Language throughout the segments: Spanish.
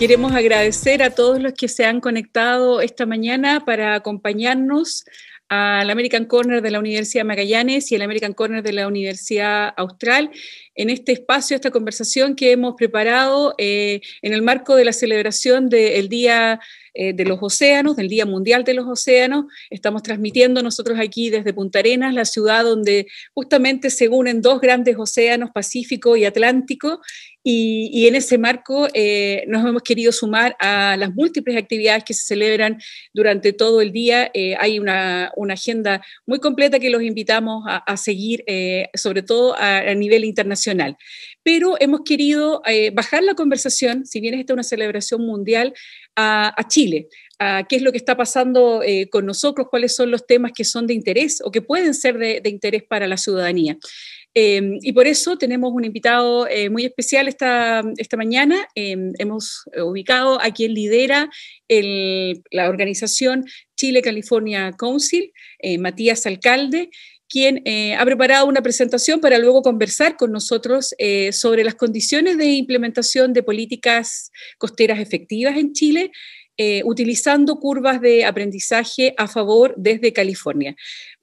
Queremos agradecer a todos los que se han conectado esta mañana para acompañarnos al American Corner de la Universidad Magallanes y al American Corner de la Universidad Austral en este espacio, esta conversación que hemos preparado eh, en el marco de la celebración del Día eh, de los Océanos, del Día Mundial de los Océanos. Estamos transmitiendo nosotros aquí desde Punta Arenas, la ciudad donde justamente se unen dos grandes océanos, Pacífico y Atlántico, y, en ese marco eh, nos hemos querido sumar a las múltiples actividades que se celebran durante todo el día. Eh, hay una, agenda muy completa que los invitamos a, seguir, eh, sobre todo a, nivel internacional. Pero hemos querido bajar la conversación, si bien esta es una celebración mundial, a, Chile, a qué es lo que está pasando con nosotros, cuáles son los temas que son de interés o que pueden ser de interés para la ciudadanía. Em, y por eso tenemos un invitado eh, muy especial esta, mañana. Em, hemos ubicado a quien lidera la organización Chile California Council, eh, Matías Alcalde, quien eh, ha preparado una presentación para luego conversar con nosotros sobre las condiciones de implementación de políticas costeras efectivas en Chile, utilizando curvas de aprendizaje a favor desde California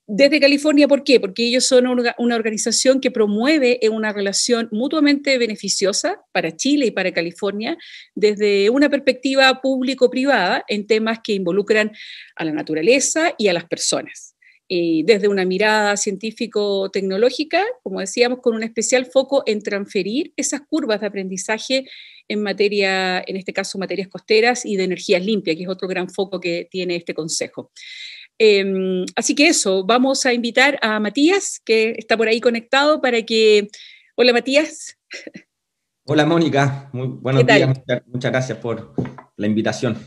desde California, ¿por qué? Porque ellos son una organización que promueve eh, una relación mutuamente beneficiosa para Chile y para California desde una perspectiva público-privada en temas que involucran a la naturaleza y a las personas. desde una mirada científico-tecnológica, como decíamos, con un especial foco en transferir esas curvas de aprendizaje en materia, en este caso, materias costeras y de energías limpias, que es otro gran foco que tiene este consejo. Em, así que eso, vamos a invitar a Matías, que está por ahí conectado, para que... Hola Matías. Hola Mónica, muy buenos días, muchas, gracias por la invitación.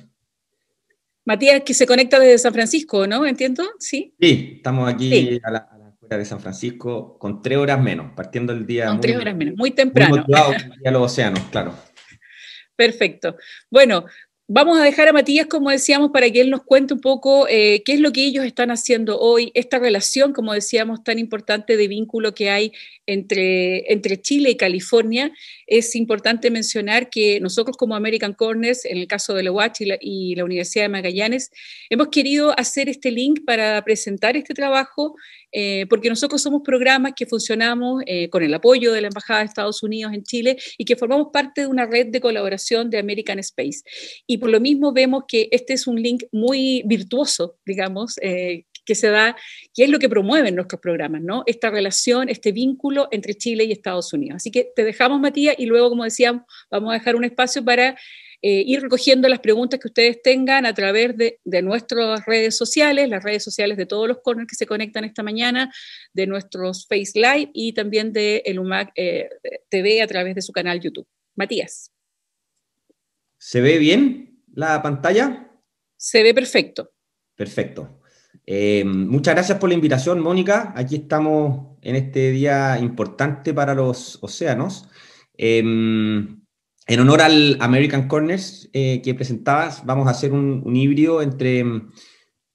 Matías, que se conecta desde San Francisco, ¿no? Entiendo, ¿sí? Sí, estamos aquí a, la, a de San Francisco con tres horas menos, partiendo el día. Con muy, tres horas menos, muy temprano. Muy motivado, día los océanos, claro. Perfecto. Bueno, vamos a dejar a Matías, como decíamos, para que él nos cuente un poco eh, qué es lo que ellos están haciendo hoy, esta relación, como decíamos, tan importante de vínculo que hay entre, entre Chile y California es importante mencionar que nosotros como American Corners, en el caso de la UACH y la, Universidad de Magallanes, hemos querido hacer este link para presentar este trabajo eh, porque nosotros somos programas que funcionamos eh, con el apoyo de la Embajada de Estados Unidos en Chile y que formamos parte de una red de colaboración de American Space. Y por lo mismo vemos que este es un link muy virtuoso, digamos, eh, que se da, que es lo que promueven nuestros programas, ¿no? Esta relación, este vínculo entre Chile y Estados Unidos. Así que te dejamos, Matías, y luego, como decíamos, vamos a dejar un espacio para eh, ir recogiendo las preguntas que ustedes tengan a través de, nuestras redes sociales, las redes sociales de todos los corners que se conectan esta mañana, de nuestros Face Live y también de el UMAC eh, TV a través de su canal YouTube. Matías. ¿Se ve bien la pantalla? Se ve perfecto. Perfecto. Eh, muchas gracias por la invitación, Mónica. Aquí estamos en este día importante para los océanos. Eh, en honor al American Corners eh, que presentabas, vamos a hacer un, híbrido entre,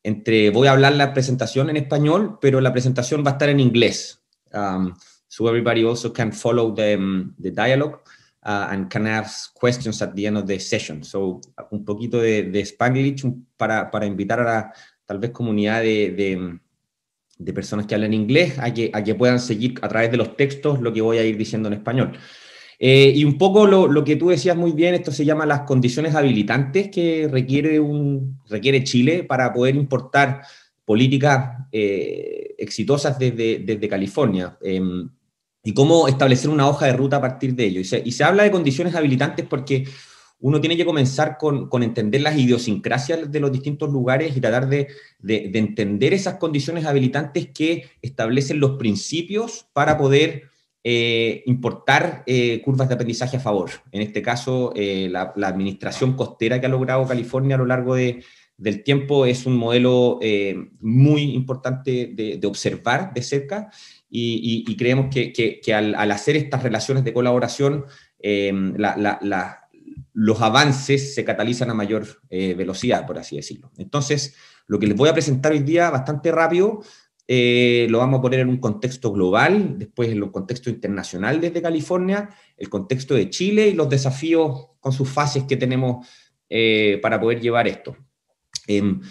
entre, voy a hablar la presentación en español, pero la presentación va a estar en inglés. Um, so everybody also can follow the, um, the dialogue uh, and can ask questions at the end of the session. So un poquito de, de Spanglish para, para invitar a, tal vez comunidad de, personas que hablan inglés a que, puedan seguir a través de los textos lo que voy a ir diciendo en español. Eh, y un poco lo, que tú decías muy bien, esto se llama las condiciones habilitantes que requiere, un, requiere Chile para poder importar políticas eh, exitosas desde, California em, y cómo establecer una hoja de ruta a partir de ello. Y se, y se habla de condiciones habilitantes porque uno tiene que comenzar con, entender las idiosincrasias de los distintos lugares y tratar de, entender esas condiciones habilitantes que establecen los principios para poder eh, importar eh, curvas de aprendizaje a favor. En este caso, eh, la, administración costera que ha logrado California a lo largo del tiempo es un modelo muy importante de observar de cerca y, creemos que, al, hacer estas relaciones de colaboración, los avances se catalizan a mayor eh, velocidad, por así decirlo. Entonces, lo que les voy a presentar hoy día bastante rápido, eh, lo vamos a poner en un contexto global, después en un contexto internacional desde California, el contexto de Chile y los desafíos con sus fases que tenemos eh, para poder llevar esto. Em,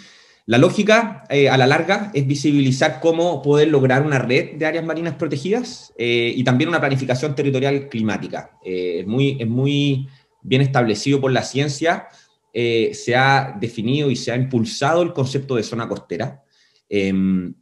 la lógica a la larga es visibilizar cómo poder lograr una red de áreas marinas protegidas y también una planificación territorial climática. es muy, es muy bien establecido por la ciencia, eh, se ha definido y se ha impulsado el concepto de zona costera. Em,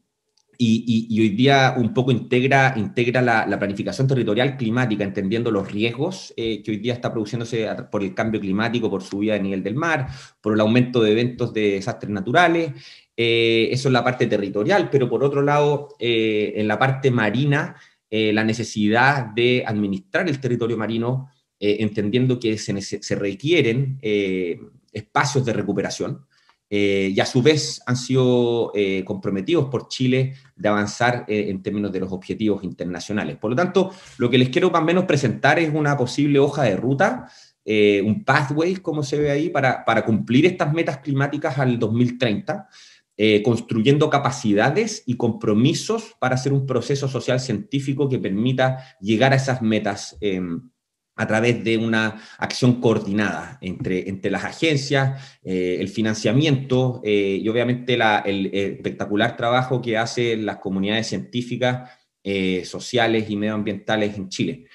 y, hoy día un poco integra, integra la, planificación territorial climática, entendiendo los riesgos eh, que hoy día está produciéndose por el cambio climático, por subida de nivel del mar, por el aumento de eventos de desastres naturales. Eh, eso es la parte territorial, pero por otro lado, en la parte marina, la necesidad de administrar el territorio marino eh, entendiendo que se, requieren eh, espacios de recuperación. Eh, y a su vez han sido comprometidos por Chile de avanzar en términos de los objetivos internacionales. Por lo tanto, lo que les quiero más o menos presentar es una posible hoja de ruta un pathway, como se ve ahí, para, cumplir estas metas climáticas al 2030, construyendo capacidades y compromisos para hacer un proceso social científico que permita llegar a esas metas. Eh, a través de una acción coordinada entre, entre las agencias, eh, el financiamiento eh, y obviamente el, espectacular trabajo que hacen las comunidades científicas, eh, sociales y medioambientales en Chile.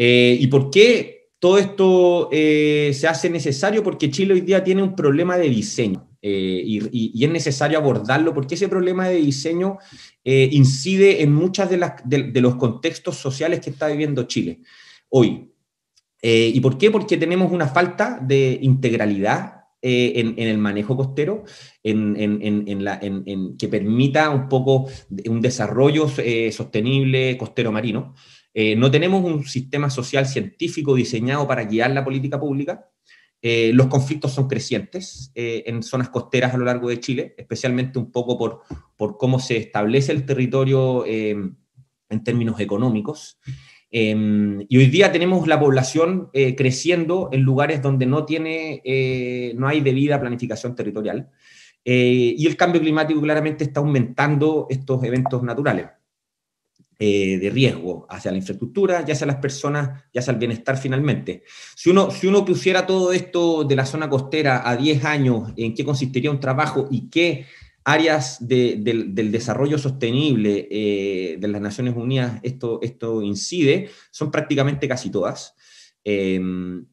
¿Y por qué todo esto se hace necesario? Porque Chile hoy día tiene un problema de diseño. Y, es necesario abordarlo porque ese problema de diseño incide en muchos de, de los contextos sociales que está viviendo Chile hoy. Eh, ¿Y por qué? Porque tenemos una falta de integralidad eh, en, el manejo costero, en, que permita un poco un desarrollo eh, sostenible costero marino. no tenemos un sistema social científico diseñado para guiar la política pública. los conflictos son crecientes en zonas costeras a lo largo de Chile, especialmente un poco por, por cómo se establece el territorio en términos económicos. Em, y hoy día tenemos la población eh, creciendo en lugares donde no, tiene, eh, no hay debida planificación territorial. Eh, y el cambio climático claramente está aumentando estos eventos naturales de riesgo hacia la infraestructura, ya sea las personas, ya sea el bienestar finalmente. Si uno, si uno pusiera todo esto de la zona costera a 10 años, en qué consistiría un trabajo y qué áreas del, desarrollo sostenible eh, de las Naciones Unidas esto, esto incide, son prácticamente casi todas. Em,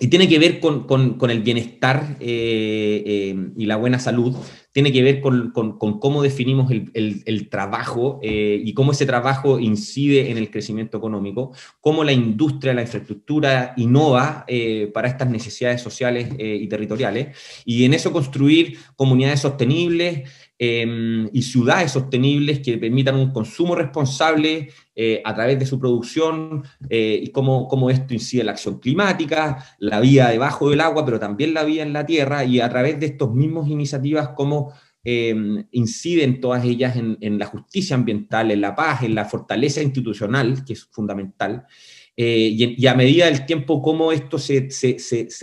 y tiene que ver con, el bienestar eh, eh, y la buena salud, tiene que ver con, cómo definimos el, trabajo eh, y cómo ese trabajo incide en el crecimiento económico, cómo la industria, la infraestructura innova para estas necesidades sociales y territoriales, y en eso construir comunidades sostenibles, Em, y ciudades sostenibles que permitan un consumo responsable eh, a través de su producción eh, y cómo, esto incide en la acción climática, la vida debajo del agua, pero también la vida en la tierra y a través de estas mismas iniciativas cómo em, inciden todas ellas en, la justicia ambiental, en la paz, en la fortaleza institucional, que es fundamental. Eh, y, a medida del tiempo cómo esto se,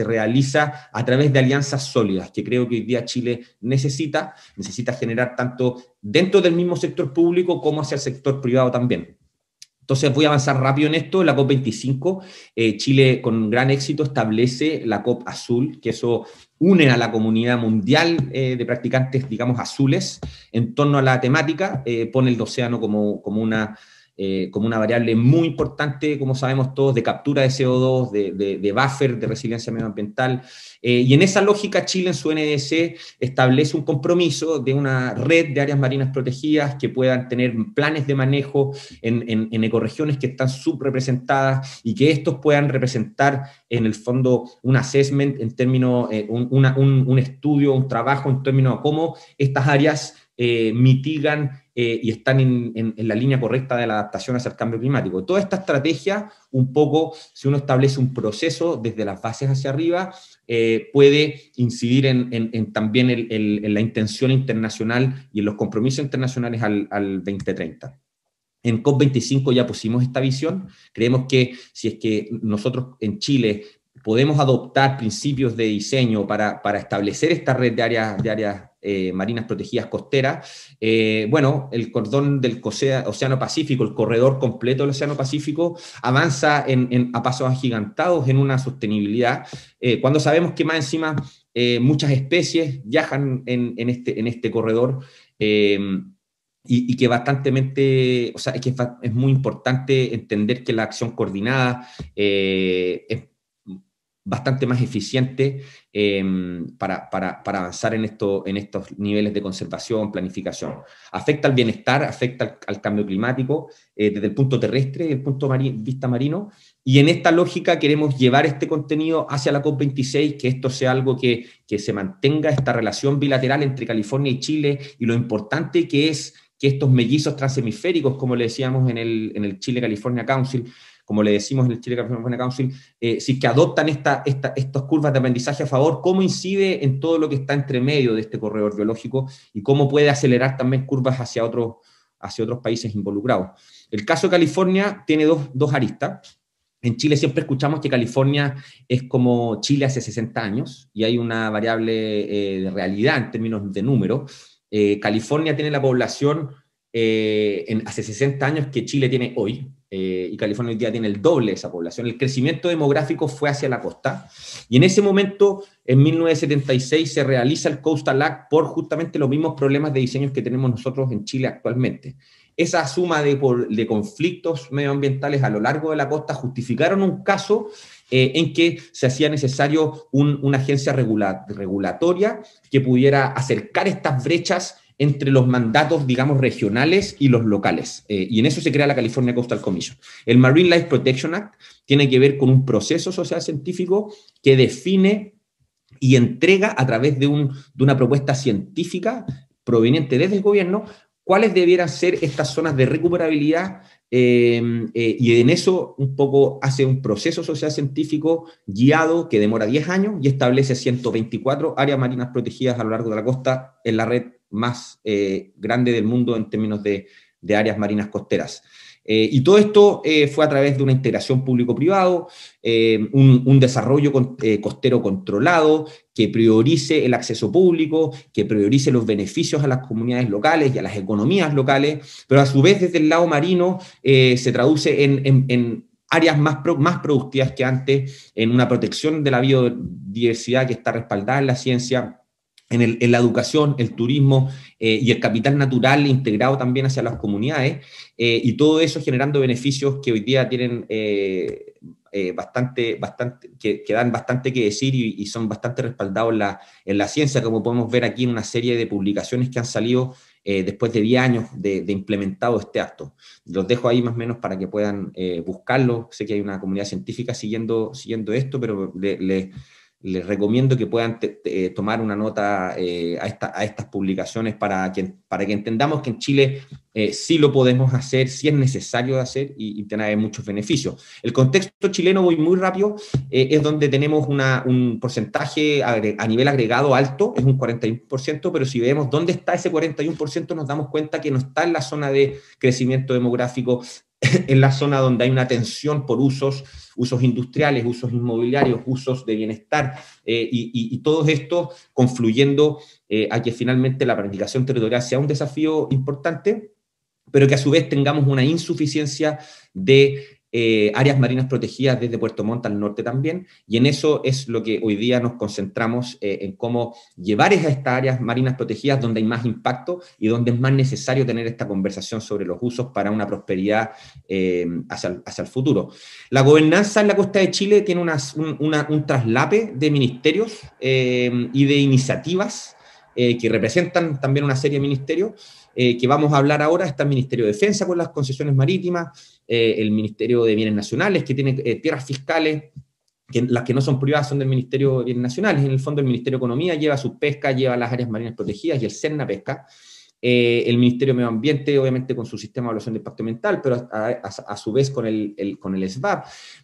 realiza a través de alianzas sólidas, que creo que hoy día Chile necesita, necesita generar tanto dentro del mismo sector público como hacia el sector privado también. Entonces voy a avanzar rápido en esto. La COP25, eh, Chile con gran éxito establece la COP azul, que eso une a la comunidad mundial eh, de practicantes, digamos, azules en torno a la temática, pone el océano como una eh, como una variable muy importante, como sabemos todos, de captura de CO2, de, buffer, de resiliencia medioambiental. Eh, y en esa lógica, Chile en su NDC establece un compromiso de una red de áreas marinas protegidas que puedan tener planes de manejo en, en, ecorregiones que están subrepresentadas y que estos puedan representar en el fondo un assessment en términos, eh, un, estudio, un trabajo en términos de cómo estas áreas mitigan eh, y están en, la línea correcta de la adaptación hacia el cambio climático. Toda esta estrategia, un poco, si uno establece un proceso desde las bases hacia arriba, eh, puede incidir en, también en la intención internacional y en los compromisos internacionales al, 2030. En COP25 ya pusimos esta visión. Creemos que si es que nosotros en Chile podemos adoptar principios de diseño para, para establecer esta red de áreas, de áreas eh, marinas protegidas costeras. Eh, bueno, el cordón del Océano Pacífico, el corredor completo del Océano Pacífico, avanza a pasos agigantados en una sostenibilidad, eh, cuando sabemos que más encima muchas especies viajan en, este, en este corredor. Y, que bastante, es, muy importante entender que la acción coordinada es bastante más eficiente em, para, avanzar en, esto, en estos niveles de conservación, planificación. Afecta al bienestar, afecta al, cambio climático eh, desde el punto terrestre, desde el punto vista marino, y en esta lógica queremos llevar este contenido hacia la COP26, que esto sea algo que, se mantenga, esta relación bilateral entre California y Chile, y lo importante que es que estos mellizos transhemisféricos, como le decíamos en el, en el Chile-California Council, como le decimos en el Chile California Council, eh, si que adoptan esta, estas curvas de aprendizaje a favor, cómo incide en todo lo que está entre medio de este corredor biológico y cómo puede acelerar también curvas hacia otros, hacia otros países involucrados. El caso de California tiene dos, aristas. En Chile siempre escuchamos que California es como Chile hace 60 años y hay una variable eh, de realidad en términos de número. Eh, California tiene la población en, hace 60 años que Chile tiene hoy. Eh, y California hoy día tiene el doble de esa población. El crecimiento demográfico fue hacia la costa y en ese momento, en 1976, se realiza el Coastal Act por justamente los mismos problemas de diseños que tenemos nosotros en Chile actualmente. Esa suma de, de conflictos medioambientales a lo largo de la costa justificaron un caso eh, en que se hacía necesario una agencia regulatoria que pudiera acercar estas brechas entre los mandatos, digamos, regionales y los locales. Eh, y en eso se crea la California Coastal Commission. El Marine Life Protection Act tiene que ver con un proceso social científico que define y entrega a través de, una propuesta científica proveniente desde el gobierno cuáles debieran ser estas zonas de recuperabilidad em, eh, y en eso un poco hace un proceso social científico guiado que demora 10 años y establece 124 áreas marinas protegidas a lo largo de la costa en la red más eh, grande del mundo en términos de, áreas marinas costeras. Eh, y todo esto eh, fue a través de una integración público-privado, un, desarrollo costero controlado que priorice el acceso público, que priorice los beneficios a las comunidades locales y a las economías locales, pero a su vez desde el lado marino se traduce en, áreas más, más productivas que antes, en una protección de la biodiversidad que está respaldada en la ciencia en, la educación, el turismo eh, y el capital natural integrado también hacia las comunidades, eh, y todo eso generando beneficios que hoy día tienen eh, bastante, bastante que, dan bastante que decir y, son bastante respaldados en la, en la, ciencia, como podemos ver aquí en una serie de publicaciones que han salido después de 10 años de, implementado este acto. Los dejo ahí más o menos para que puedan buscarlo. Sé que hay una comunidad científica siguiendo, siguiendo esto, pero les les recomiendo que puedan eh, tomar una nota eh, a, estas publicaciones para que, entendamos que en Chile eh, sí lo podemos hacer, sí es necesario hacer y, tiene muchos beneficios. El contexto chileno, voy muy rápido, es donde tenemos un porcentaje a nivel agregado alto, es un 41%, pero si vemos dónde está ese 41%, nos damos cuenta que no está en la zona de crecimiento demográfico en la zona donde hay una tensión por usos, usos industriales, usos inmobiliarios, usos de bienestar, eh, y, todo esto todos estos confluyendo eh, a que finalmente la planificación territorial sea un desafío importante, pero que a su vez tengamos una insuficiencia de eh, áreas marinas protegidas desde Puerto Montt al norte también, y en eso es lo que hoy día nos concentramos eh, en cómo llevar a estas áreas marinas protegidas donde hay más impacto y donde es más necesario tener esta conversación sobre los usos para una prosperidad eh, hacia, el, futuro. La gobernanza en la costa de Chile tiene un, un, traslape de ministerios y de iniciativas que representan también una serie de ministerios eh, que vamos a hablar ahora está el Ministerio de Defensa con las concesiones marítimas, eh, el Ministerio de Bienes Nacionales, que tiene eh, tierras fiscales, que las que no son privadas son del Ministerio de Bienes Nacionales. En el fondo, el Ministerio de Economía lleva su pesca, lleva las áreas marinas protegidas y el CERNA pesca. el Ministerio de Medio Ambiente, obviamente con su sistema de evaluación de impacto ambiental, pero a, su vez con el, con el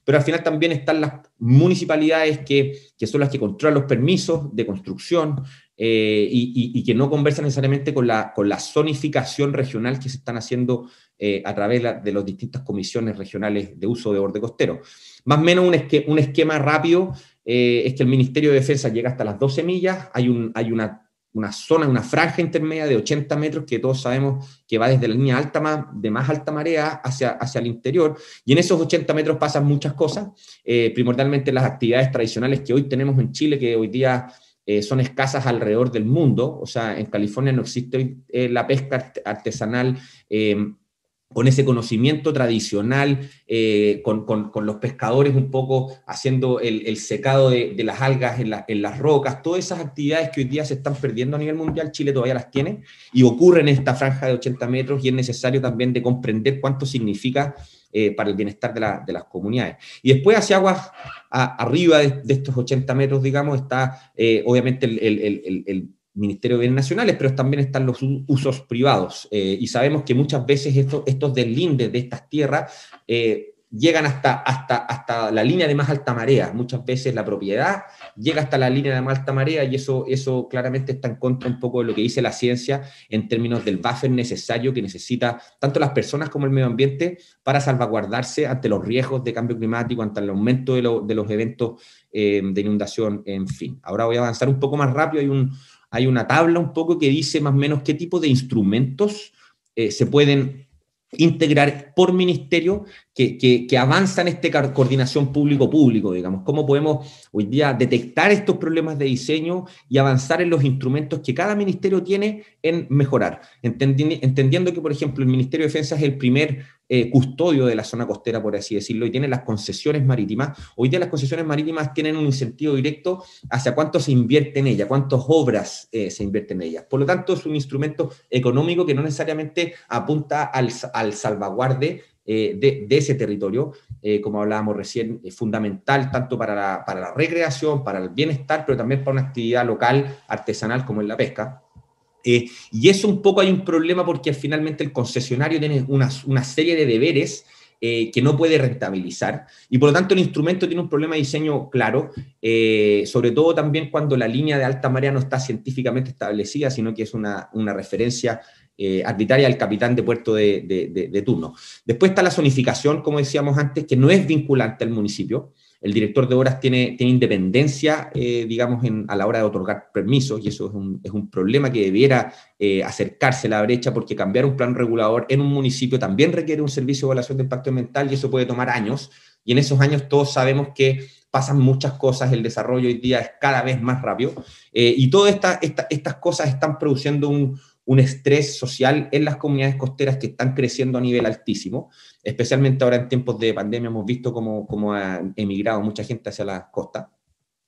Pero al final también están las municipalidades que, que son las que controlan los permisos de construcción, eh, y, que no conversa necesariamente con la, con la zonificación regional que se están haciendo eh, a través de, las distintas comisiones regionales de uso de borde costero. Más o menos un, esquema rápido eh, es que el Ministerio de Defensa llega hasta las 12 millas, hay, un, hay una, zona, una franja intermedia de 80 metros que todos sabemos que va desde la línea alta de más alta marea hacia, hacia el interior, y en esos 80 metros pasan muchas cosas, primordialmente las actividades tradicionales que hoy tenemos en Chile, que hoy día eh, son escasas alrededor del mundo, o sea, en California no existe eh, la pesca artesanal eh, con ese conocimiento tradicional, con, los pescadores un poco haciendo el, secado de, las algas en, en, las rocas, todas esas actividades que hoy día se están perdiendo a nivel mundial, Chile todavía las tiene y ocurre en esta franja de 80 metros y es necesario también de comprender cuánto significa eh, para el bienestar de, las comunidades. Y después hacia aguas arriba de, estos 80 metros, digamos, está eh, obviamente el, Ministerio de Bienes Nacionales, pero también están los usos privados. Eh, y sabemos que muchas veces estos deslindes de estas tierras llegan hasta, hasta, hasta la línea de más alta marea. Muchas veces la propiedad llega hasta la línea de malta alta marea y eso, eso claramente está en contra un poco de lo que dice la ciencia en términos del buffer necesario que necesita tanto las personas como el medio ambiente para salvaguardarse ante los riesgos de cambio climático, ante el aumento de, los eventos eh, de inundación, en fin. Ahora voy a avanzar un poco más rápido, hay, una tabla un poco que dice más o menos qué tipo de instrumentos eh, se pueden integrar por ministerio que, que, en esta coordinación público-público, digamos, cómo podemos hoy día detectar estos problemas de diseño y avanzar en los instrumentos que cada ministerio tiene en mejorar, entendiendo que, por ejemplo, el Ministerio de Defensa es el primer eh, custodio de la zona costera, por así decirlo, y tiene las concesiones marítimas. Hoy día las concesiones marítimas tienen un incentivo directo hacia cuánto se invierte en ella, cuántas obras eh, se invierten en ellas. Por lo tanto, es un instrumento económico que no necesariamente apunta al, al salvaguarde eh, de, ese territorio, como hablábamos recién, fundamental tanto para la, para la recreación, para el bienestar, pero también para una actividad local, artesanal, como es la pesca. Eh, y eso un poco hay un problema porque finalmente el concesionario tiene una, serie de deberes eh, que no puede rentabilizar y por lo tanto el instrumento tiene un problema de diseño claro, eh, sobre todo también cuando la línea de alta marea no está científicamente establecida, sino que es una, referencia arbitraria al capitán de puerto de, de, turno. Después está la zonificación, como decíamos antes, que no es vinculante al municipio. El director de obras tiene, tiene independencia, eh, digamos, a la hora de otorgar permisos, y eso es un, es un problema que debiera eh, acercarse a la brecha, porque cambiar un plan regulador en un municipio también requiere un servicio de evaluación de impacto ambiental, y eso puede tomar años, y en esos años todos sabemos que pasan muchas cosas, el desarrollo hoy día es cada vez más rápido, eh, y todas estas cosas están produciendo un, un estrés social en las comunidades costeras que están creciendo a nivel altísimo especialmente ahora en tiempos de pandemia hemos visto cómo, ha emigrado mucha gente hacia las costas.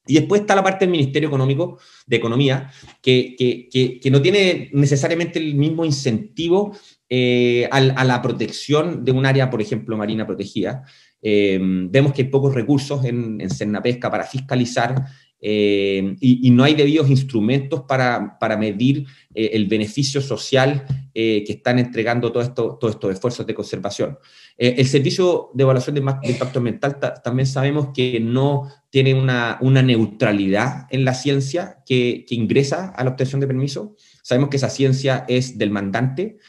Y después está la parte del Ministerio Económico de Economía, que, no tiene necesariamente el mismo incentivo eh, a, la protección de un área, por ejemplo, marina protegida. Eh, vemos que hay pocos recursos en, en Cernapesca para fiscalizar eh, y, no hay debidos instrumentos para, para medir eh, el beneficio social eh, que están entregando todos estos esfuerzos de conservación. el Servicio de Evaluación de, Impacto Ambiental también sabemos que no tiene una, una neutralidad en la ciencia que, ingresa a la obtención de permiso. Sabemos que esa ciencia es del mandante.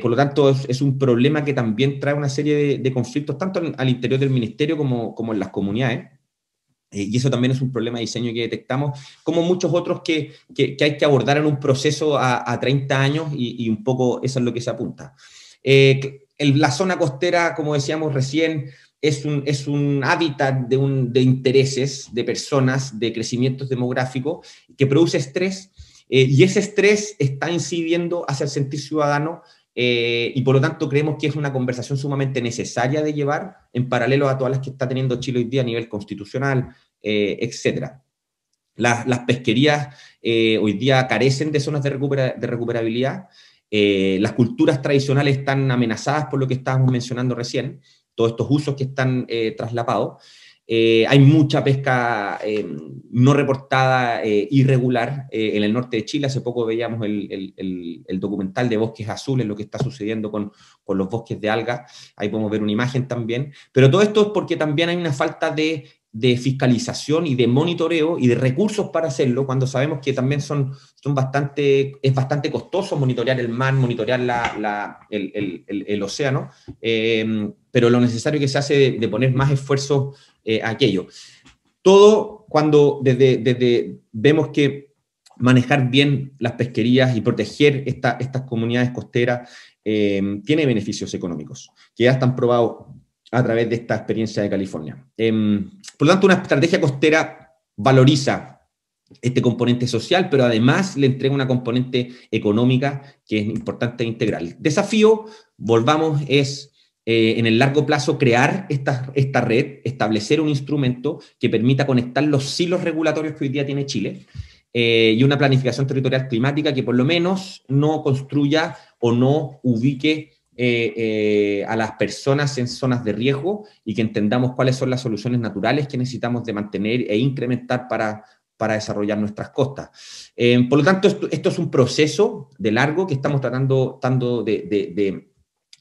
por lo tanto, es, un problema que también trae una serie de, conflictos tanto al interior del ministerio como, como en las comunidades. Eh, y eso también es un problema de diseño que detectamos, como muchos otros que, hay que abordar en un proceso a, 30 años y, y, un poco eso es lo que se apunta. Eh, la zona costera, como decíamos recién, es un, hábitat de, intereses, de personas, de crecimientos demográficos que produce estrés eh, y ese estrés está incidiendo hacia el sentir ciudadano eh, y por lo tanto creemos que es una conversación sumamente necesaria de llevar en paralelo a todas las que está teniendo Chile hoy día a nivel constitucional, etc. Eh, etcétera. Las, pesquerías eh, hoy día carecen de zonas de, de recuperabilidad. las culturas tradicionales están amenazadas por lo que estábamos mencionando recién, todos estos usos que están traslapados. Eh, hay mucha pesca eh, no reportada, eh, irregular en el norte de Chile. Hace poco veíamos el, documental de Bosques Azules, lo que está sucediendo con, los bosques de algas. Ahí podemos ver una imagen también. Pero todo esto es porque también hay una falta de, fiscalización y de monitoreo y de recursos para hacerlo, cuando sabemos que también son, bastante, es bastante costoso monitorear el mar, monitorear el, océano, pero lo necesario que se hace de, de poner más esfuerzos eh, aquello. Todo cuando desde, desde vemos que manejar bien las pesquerías y proteger estas comunidades costeras eh, tiene beneficios económicos, que ya están probados a través de esta experiencia de California. Em, por lo tanto, una estrategia costera valoriza este componente social, pero además le entrega una componente económica que es importante e integral. Desafío, volvamos, es eh, en el largo plazo crear esta, esta red, establecer un instrumento que permita conectar los silos regulatorios que hoy día tiene Chile eh, y una planificación territorial climática que por lo menos no construya o no ubique eh, a las personas en zonas de riesgo y que entendamos cuáles son las soluciones naturales que necesitamos de mantener e incrementar para, para desarrollar nuestras costas. por lo tanto, esto, es un proceso de largo que estamos tratando, tanto de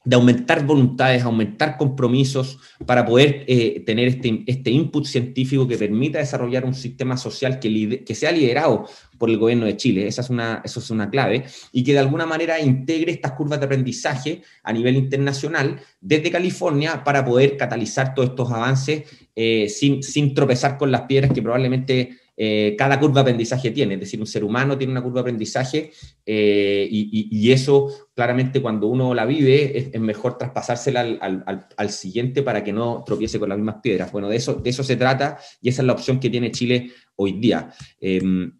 de aumentar voluntades, aumentar compromisos para poder eh, tener este, este, input científico que permita desarrollar un sistema social que, sea liderado por el gobierno de Chile. Esa es una, eso es una clave. Y que de alguna manera integre estas curvas de aprendizaje a nivel internacional desde California para poder catalizar todos estos avances eh, sin, sin tropezar con las piedras que probablemente eh, cada curva de aprendizaje tiene. Es decir, un ser humano tiene una curva de aprendizaje eh, y, eso claramente cuando uno la vive es, mejor traspasársela al, siguiente para que no tropiece con las mismas piedras. Bueno, de eso, de eso se trata y esa es la opción que tiene Chile hoy día. Em,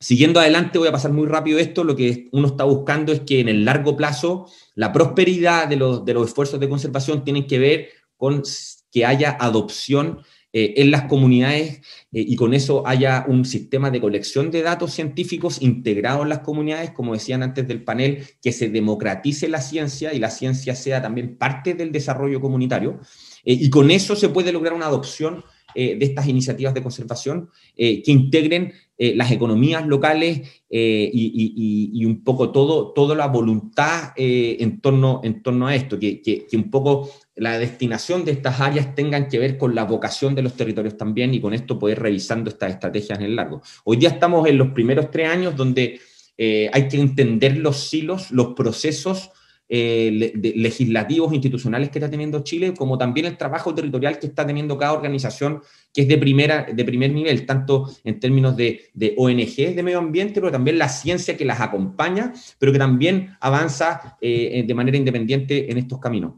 siguiendo adelante, voy a pasar muy rápido esto, lo que uno está buscando es que en el largo plazo la prosperidad de los, de los esfuerzos de conservación tienen que ver con que haya adopción eh, en las comunidades eh, y con eso haya un sistema de colección de datos científicos integrado en las comunidades, como decían antes del panel, que se democratice la ciencia y la ciencia sea también parte del desarrollo comunitario. Eh, y con eso se puede lograr una adopción de estas iniciativas de conservación que integren las economías locales y, un poco todo, toda la voluntad en, torno, en torno a esto, que, que un poco la destinación de estas áreas tengan que ver con la vocación de los territorios también y con esto poder revisando estas estrategias en el largo. Hoy día estamos en los primeros tres años donde eh, hay que entender los silos, los procesos eh, legislativos, institucionales que está teniendo Chile, como también el trabajo territorial que está teniendo cada organización que es de, primera, de primer nivel, tanto en términos de, ONGs de medio ambiente, pero también la ciencia que las acompaña, pero que también avanza eh, de manera independiente en estos caminos.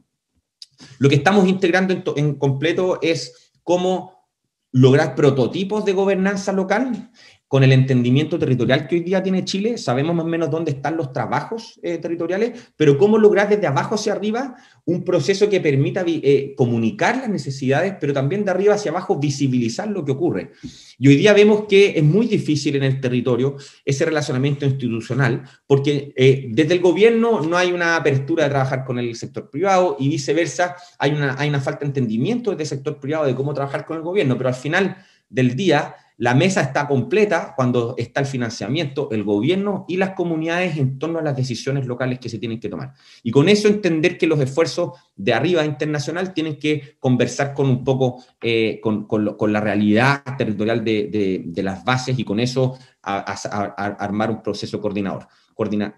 Lo que estamos integrando en, completo es cómo lograr prototipos de gobernanza local con el entendimiento territorial que hoy día tiene Chile, sabemos más o menos dónde están los trabajos eh, territoriales, pero cómo lograr desde abajo hacia arriba un proceso que permita eh, comunicar las necesidades, pero también de arriba hacia abajo visibilizar lo que ocurre. Y hoy día vemos que es muy difícil en el territorio ese relacionamiento institucional, porque eh, desde el gobierno no hay una apertura de trabajar con el sector privado y viceversa, hay una, hay una falta de entendimiento desde el sector privado de cómo trabajar con el gobierno, pero al final del día la mesa está completa cuando está el financiamiento, el gobierno y las comunidades en torno a las decisiones locales que se tienen que tomar. Y con eso entender que los esfuerzos de arriba internacional tienen que conversar con un poco eh, con, la realidad territorial de, las bases y con eso armar un proceso coordinador,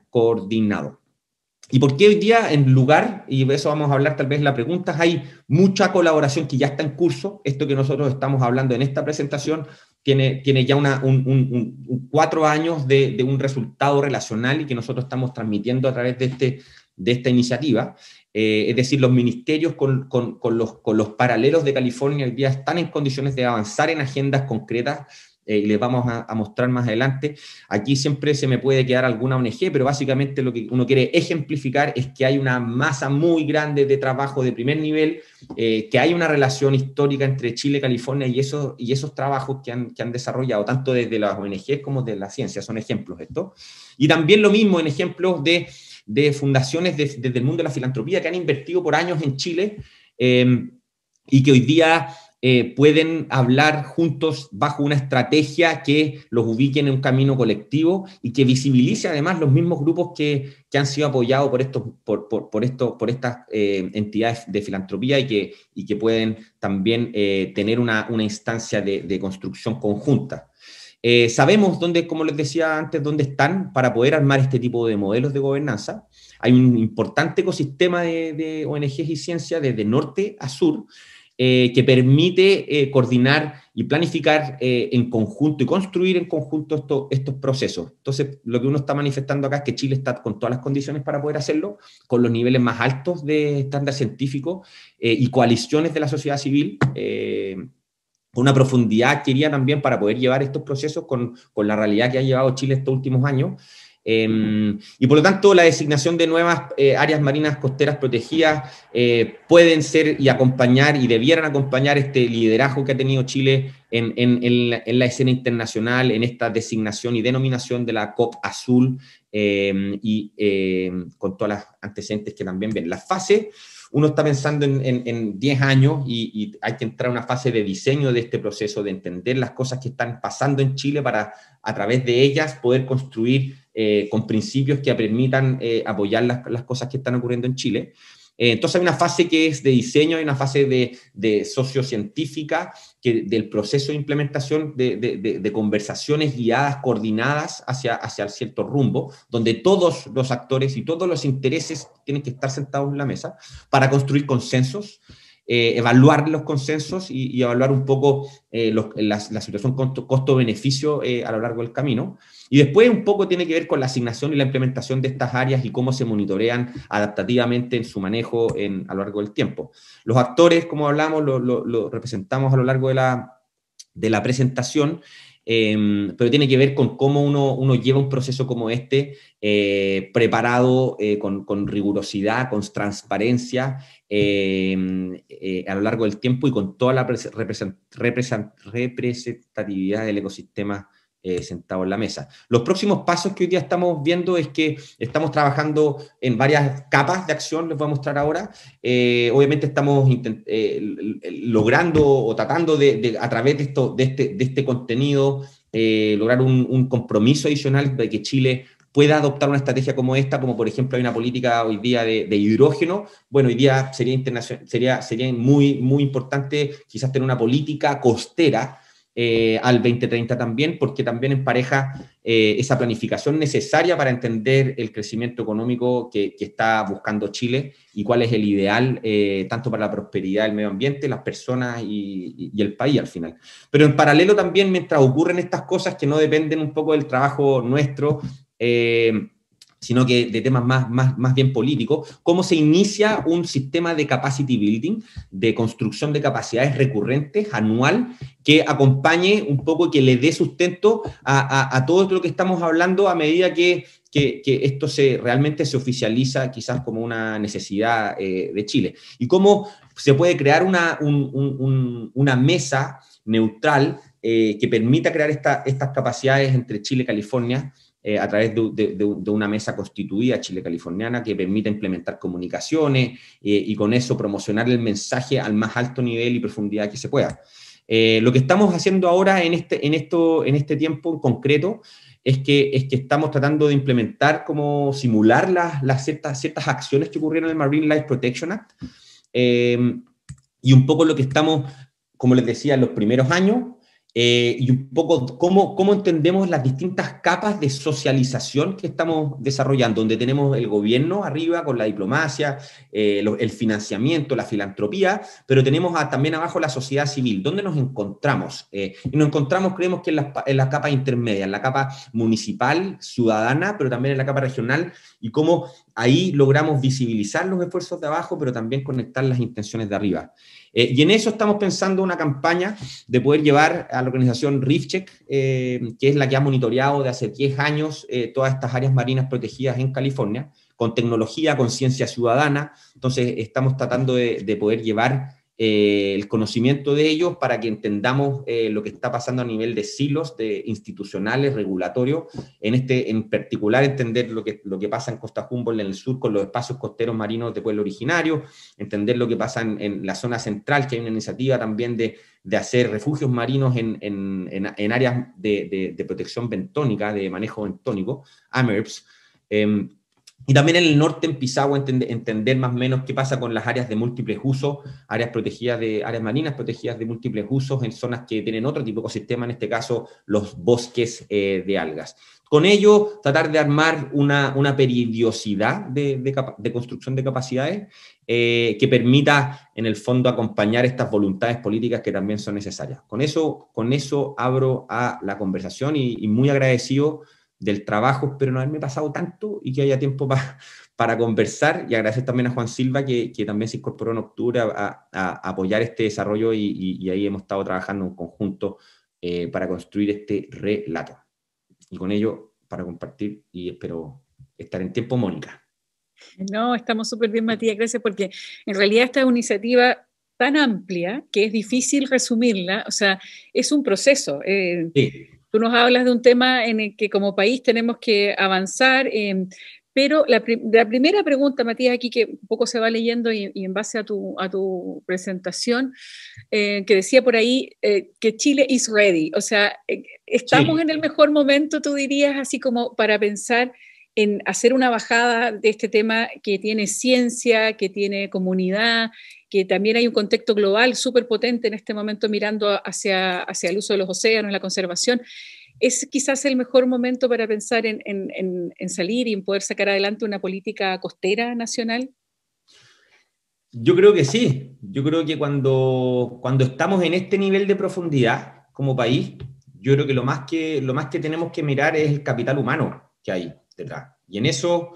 coordinado. ¿Y por qué hoy día en lugar, y de eso vamos a hablar tal vez en la pregunta, hay mucha colaboración que ya está en curso? Esto que nosotros estamos hablando en esta presentación tiene, ya un, cuatro años de, un resultado relacional y que nosotros estamos transmitiendo a través de, este, de esta iniciativa. Eh, es decir, los ministerios con, los, con los paralelos de California hoy día están en condiciones de avanzar en agendas concretas eh, les vamos a, mostrar más adelante. Aquí siempre se me puede quedar alguna ONG, pero básicamente lo que uno quiere ejemplificar es que hay una masa muy grande de trabajo de primer nivel, eh, que hay una relación histórica entre Chile, California y esos, y esos trabajos que han, desarrollado, tanto desde las ONG como de la ciencia, son ejemplos esto. Y también lo mismo en ejemplos de, fundaciones desde el mundo de la filantropía que han invertido por años en Chile eh, y que hoy día eh, pueden hablar juntos bajo una estrategia que los ubique en un camino colectivo y que visibilice además los mismos grupos que, han sido apoyados por, estos, por, esto, por estas eh, entidades de filantropía y que, y que pueden también eh, tener una, instancia de, construcción conjunta. sabemos dónde, como les decía antes, dónde están para poder armar este tipo de modelos de gobernanza. Hay un importante ecosistema de, de ONGs y ciencia desde norte a sur, eh, que permite eh, coordinar y planificar eh, en conjunto y construir en conjunto estos procesos. Entonces, lo que uno está manifestando acá es que Chile está con todas las condiciones para poder hacerlo, con los niveles más altos de estándar científico y coaliciones de la sociedad civil. con una profundidad adquirida también para poder llevar estos procesos con, con la realidad que ha llevado Chile estos últimos años. Em, y por lo tanto, la designación de nuevas eh, áreas marinas costeras protegidas eh, pueden ser y acompañar y debieran acompañar este liderazgo que ha tenido Chile en, en, en, la, escena internacional, en esta designación y denominación de la COP Azul em, y em, con todas las antecedentes que también ven. la fase uno está pensando en 10 años y, y hay que entrar a una fase de diseño de este proceso, de entender las cosas que están pasando en Chile para a través de ellas poder construir eh, con principios que permitan eh, apoyar las, cosas que están ocurriendo en Chile. Eh, entonces hay una fase que es de diseño, hay una fase de, sociocientífica, que, del proceso de implementación de, conversaciones guiadas, coordinadas hacia, hacia cierto rumbo, donde todos los actores y todos los intereses tienen que estar sentados en la mesa para construir consensos. evaluar los consensos y, evaluar un poco la, situación costo-beneficio a lo largo del camino. Y después un poco tiene que ver con la asignación y la implementación de estas áreas y cómo se monitorean adaptativamente en su manejo a lo largo del tiempo. Los actores, como hablamos, los representamos a lo largo de la, de la presentación. Em, pero tiene que ver con cómo uno, uno lleva un proceso como este eh, preparado eh, con, con, rigurosidad, con transparencia em, eh, a lo largo del tiempo y con toda la representatividad del ecosistema eh, sentado en la mesa. Los próximos pasos que hoy día estamos viendo es que estamos trabajando en varias capas de acción, les voy a mostrar ahora. Eh, obviamente estamos eh, logrando o tratando de, a través de, esto, de, este, este contenido lograr un, compromiso adicional de que Chile pueda adoptar una estrategia como esta, como por ejemplo hay una política hoy día de, hidrógeno, bueno, hoy día sería, sería, sería muy, muy importante quizás tener una política costera eh, al 2030 también, porque también empareja eh, esa planificación necesaria para entender el crecimiento económico que, está buscando Chile y cuál es el ideal eh, tanto para la prosperidad del medio ambiente, las personas y, el país al final. Pero en paralelo también, mientras ocurren estas cosas que no dependen un poco del trabajo nuestro, sino que de temas más, bien políticos, cómo se inicia un sistema de capacity building, de construcción de capacidades recurrentes, anual, que acompañe un poco, y que le dé sustento a, todo lo que estamos hablando a medida que, esto se, realmente se oficializa quizás como una necesidad eh, de Chile. Y cómo se puede crear una, mesa neutral eh, que permita crear estas capacidades entre Chile y California eh, a través de, una mesa constituida chile-californiana que permita implementar comunicaciones eh, y con eso promocionar el mensaje al más alto nivel y profundidad que se pueda. Eh, lo que estamos haciendo ahora en este, en, esto, en este tiempo concreto es que, es que estamos tratando de implementar, como simular las, las ciertas, ciertas acciones que ocurrieron en el Marine Life Protection Act. y un poco lo que estamos, como les decía, en los primeros años, eh, y un poco cómo, entendemos las distintas capas de socialización que estamos desarrollando, donde tenemos el gobierno arriba con la diplomacia, eh, el financiamiento, la filantropía, pero tenemos también abajo la sociedad civil, ¿dónde nos encontramos. Eh, y nos encontramos, creemos que en la en intermedia, en la capa municipal, ciudadana, pero también en la capa regional, y cómo ahí logramos visibilizar los esfuerzos de abajo, pero también conectar las intenciones de arriba. Eh, y en eso estamos pensando una campaña de poder llevar a la organización RIFCheck, Check, eh, que es la que ha monitoreado de hace 10 años eh, todas estas áreas marinas protegidas en California, con tecnología, con ciencia ciudadana. Entonces, estamos tratando de poder llevar eh, el conocimiento de ellos para que entendamos eh, lo que está pasando a nivel de silos de institucionales, regulatorios, en, este, en particular entender lo que, lo que pasa en Costa Humboldt en el sur con los espacios costeros marinos de pueblo originario, entender lo que pasa en, la zona central, que hay una iniciativa también de, de hacer refugios marinos en, en, en áreas de, de, protección bentónica, de manejo bentónico, AMERPS. Em, y también en el norte, en Pisagua, entender más o menos qué pasa con las áreas de múltiples usos, áreas protegidas de áreas marinas protegidas de múltiples usos en zonas que tienen otro tipo de ecosistema, en este caso los bosques eh, de algas. Con ello, tratar de armar una, una periodiosidad de, de, construcción de capacidades eh, que permita, en el fondo, acompañar estas voluntades políticas que también son necesarias. Con eso, con eso abro a la conversación y, y muy agradecido del trabajo, pero no haberme pasado tanto y que haya tiempo para conversar. Y agradecer también a Juan Silva, que, que también se incorporó en octubre a, apoyar este desarrollo y, ahí hemos estado trabajando en conjunto eh, para construir este relato. Y con ello, para compartir y espero estar en tiempo, Mónica. No, estamos súper bien, Matías, gracias, porque en realidad esta es una iniciativa tan amplia que es difícil resumirla, o sea, es un proceso. Eh, sí Tú nos hablas de un tema en el que como país tenemos que avanzar, em, pero la, primera pregunta, Matías, aquí que un poco se va leyendo y, en base a tu, presentación, eh, que decía por ahí eh, que Chile is ready. O sea, eh, estamos en el mejor momento, tú dirías, así como para pensar en hacer una bajada de este tema que tiene ciencia, que tiene comunidad, también hay un contexto global súper potente en este momento mirando hacia, hacia el uso de los océanos, la conservación, es quizás el mejor momento para pensar en, salir y en poder sacar adelante una política costera nacional. Yo creo que sí. Yo creo que cuando, cuando estamos en este nivel de profundidad como país, yo creo que lo, más que lo más que tenemos que mirar es el capital humano que hay detrás. Y en eso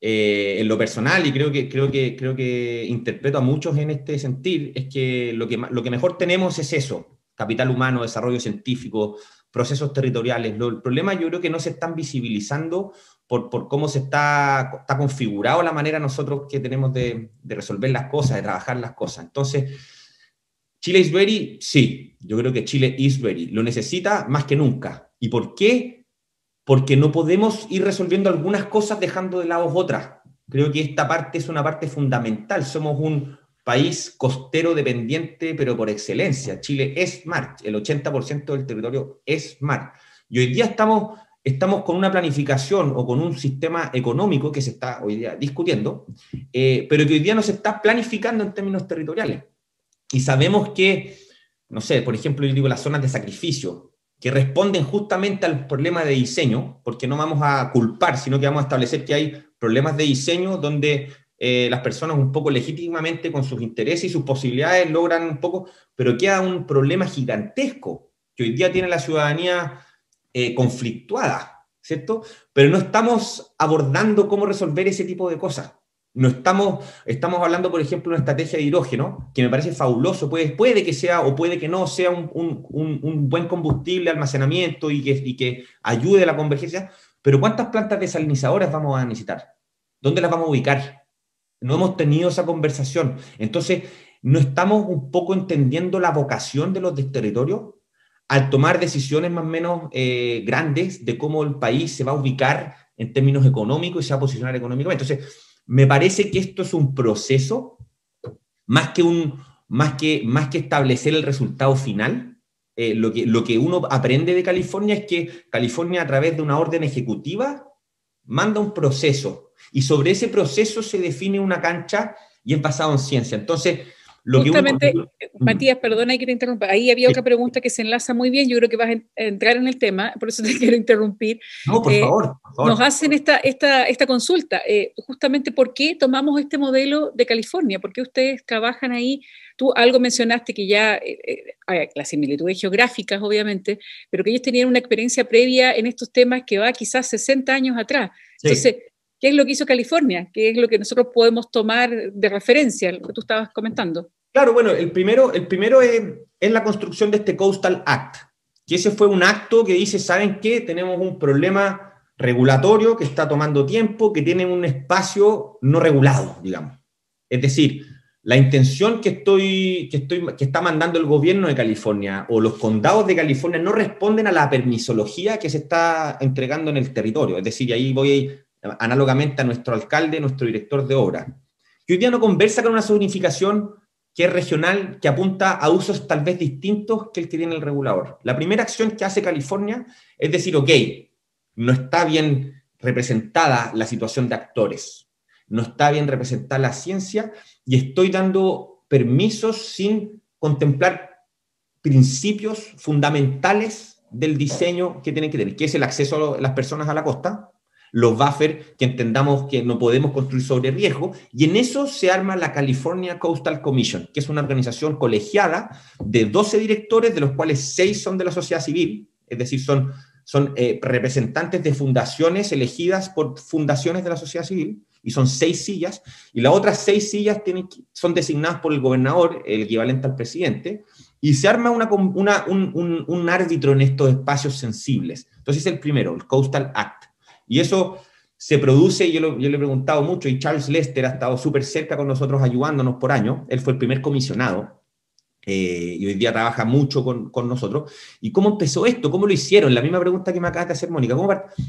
eh, en lo personal, y creo que, creo, que, creo que interpreto a muchos en este sentir, es que lo, que lo que mejor tenemos es eso, capital humano, desarrollo científico, procesos territoriales. el problema yo creo que no se están visibilizando por, cómo se está, está configurado la manera nosotros que tenemos de, de resolver las cosas, de trabajar las cosas. Entonces, Chile is ready, sí, yo creo que Chile is ready, lo necesita más que nunca. ¿Y por qué? porque no podemos ir resolviendo algunas cosas dejando de lado otras. Creo que esta parte es una parte fundamental. Somos un país costero dependiente, pero por excelencia. Chile es mar, el 80% del territorio es mar. Y hoy día estamos, estamos con una planificación o con un sistema económico que se está hoy día discutiendo, eh, pero que hoy día no se está planificando en términos territoriales. Y sabemos que, no sé, por ejemplo, yo digo las zonas de sacrificio, que responden justamente al problema de diseño, porque no vamos a culpar, sino que vamos a establecer que hay problemas de diseño donde eh, las personas un poco legítimamente con sus intereses y sus posibilidades logran un poco, pero queda un problema gigantesco que hoy día tiene la ciudadanía eh, conflictuada, ¿cierto? Pero no estamos abordando cómo resolver ese tipo de cosas. No estamos, estamos hablando, por ejemplo, de una estrategia de hidrógeno, que me parece fabuloso, puede, puede que sea o puede que no sea un, buen combustible, almacenamiento y que, ayude a la convergencia, pero ¿cuántas plantas desalinizadoras vamos a necesitar? ¿Dónde las vamos a ubicar? No hemos tenido esa conversación. Entonces, no estamos un poco entendiendo la vocación de los territorios al tomar decisiones más o menos eh, grandes de cómo el país se va a ubicar en términos económicos y se va a posicionar económicamente. Entonces, me parece que esto es un proceso, más que, un, más que, más que establecer el resultado final. Eh, lo, que, lo que uno aprende de California es que California a través de una orden ejecutiva manda un proceso y sobre ese proceso se define una cancha y es basado en ciencia. Entonces, Justamente, eh, Matías, perdona que te interrumpa. Ahí había otra pregunta que se enlaza muy bien. Yo creo que vas a entrar en el tema, por eso te quiero interrumpir. No, eh, por, favor, Nos hacen esta, esta, esta consulta. Eh, justamente, ¿por qué tomamos este modelo de California? ¿Por qué ustedes trabajan ahí? Tú algo mencionaste que ya, las similitudes geográficas, obviamente, pero que ellos tenían una experiencia previa en estos temas que va quizás 60 años atrás. Entonces, ¿Qué es lo que hizo California? ¿Qué es lo que nosotros podemos tomar de referencia, lo que tú estabas comentando? Claro, bueno, el primero, el primero es, la construcción de este Coastal Act, que ese fue un acto que dice, ¿saben qué? Tenemos un problema regulatorio que está tomando tiempo, que tiene un espacio no regulado, digamos. Es decir, la intención que, estoy, que, estoy, que está mandando el gobierno de California o los condados de California no responden a la permisología que se está entregando en el territorio. Es decir, ahí voy análogamente a nuestro alcalde, nuestro director de obra, que hoy día no conversa con una zonificación que es regional, que apunta a usos tal vez distintos que el que tiene el regulador. La primera acción que hace California es decir, ok, no está bien representada la situación de actores, no está bien representada la ciencia y estoy dando permisos sin contemplar principios fundamentales del diseño que tienen que tener, que es el acceso a las personas a la costa, los buffers que entendamos que no podemos construir sobre riesgo, y en eso se arma la California Coastal Commission, que es una organización colegiada de 12 directores, de los cuales 6 son de la sociedad civil, es decir, son, son eh, representantes de fundaciones elegidas por fundaciones de la sociedad civil, y son 6 sillas, y las otras 6 sillas tienen, son designadas por el gobernador, el equivalente al presidente, y se arma una, un, árbitro en estos espacios sensibles. Entonces, es el primero, el Coastal Act y eso se produce, yo, yo le he preguntado mucho, y Charles Lester ha estado súper cerca con nosotros ayudándonos por años, él fue el primer comisionado eh, y hoy día trabaja mucho con, nosotros. ¿Y cómo empezó esto? ¿Cómo lo hicieron? La misma pregunta que me acaba de hacer, Mónica.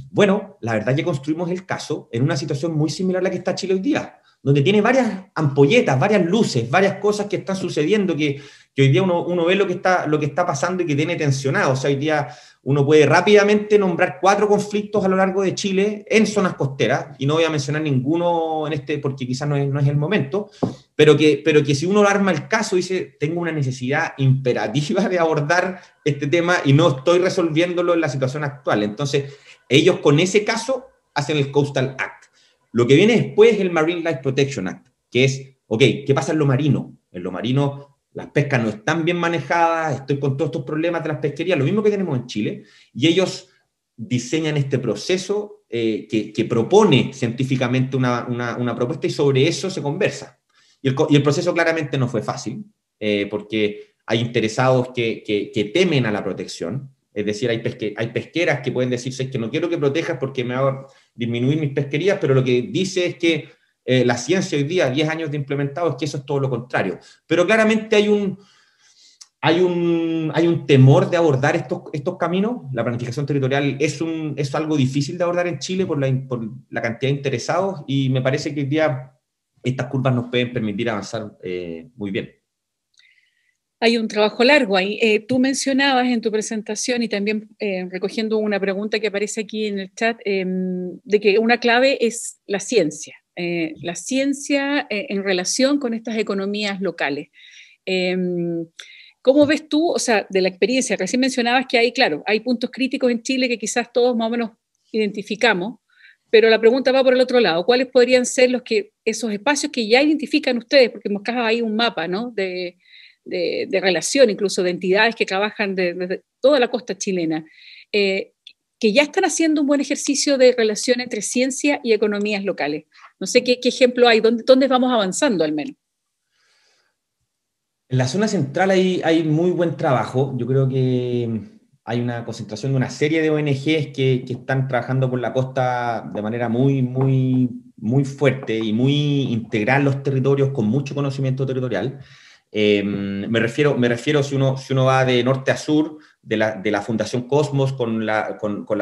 bueno, la verdad es que construimos el caso en una situación muy similar a la que está Chile hoy día, donde tiene varias ampolletas, varias luces, varias cosas que están sucediendo que, que hoy día uno, ve lo que, está, lo que está pasando y que tiene tensionado. O sea, hoy día uno puede rápidamente nombrar cuatro conflictos a lo largo de Chile en zonas costeras, y no voy a mencionar ninguno en este porque quizás no es, el momento, pero que, pero que si uno arma el caso, y dice, tengo una necesidad imperativa de abordar este tema y no estoy resolviéndolo en la situación actual. Entonces, ellos con ese caso hacen el Coastal Act. Lo que viene después es el Marine Life Protection Act, que es, ok, ¿qué pasa en lo marino? En lo marino las pescas no están bien manejadas, estoy con todos estos problemas de las pesquerías, lo mismo que tenemos en Chile, y ellos diseñan este proceso eh, que, propone científicamente una, una, propuesta y sobre eso se conversa. Y el, proceso claramente no fue fácil, eh, porque hay interesados que, que, temen a la protección, es decir, hay, hay pesqueras que pueden decirse que no quiero que protejas porque me va a disminuir mis pesquerías, pero lo que dice es que eh, la ciencia hoy día, 10 años de implementado, es que eso es todo lo contrario. Pero claramente hay un, hay hay un temor de abordar estos, caminos. La planificación territorial es, es algo difícil de abordar en Chile por la, cantidad de interesados y me parece que hoy día estas curvas nos pueden permitir avanzar eh, muy bien. Hay un trabajo largo ahí. Eh, tú mencionabas en tu presentación y también recogiendo una pregunta que aparece aquí en el chat, em, de que una clave es la ciencia. Eh, la ciencia eh, en relación con estas economías locales. Em, ¿Cómo ves tú, o sea, de la experiencia? Recién mencionabas que hay, claro, hay puntos críticos en Chile que quizás todos más o menos identificamos, pero la pregunta va por el otro lado. ¿Cuáles podrían ser los esos espacios que ya identifican ustedes? Porque cajado ahí un mapa, ¿no? De, relación, incluso de entidades que trabajan desde toda la costa chilena, eh, que ya están haciendo un buen ejercicio de relación entre ciencia y economías locales. No sé qué, ejemplo hay, ¿Dónde, vamos avanzando al menos? En la zona central hay, muy buen trabajo. Yo creo que hay una concentración de una serie de ONGs que, están trabajando por la costa de manera muy, muy, muy fuerte y muy integral los territorios con mucho conocimiento territorial. Em, me, refiero, me refiero si uno, si uno va de norte a sur, de la, Fundación Cosmos con la,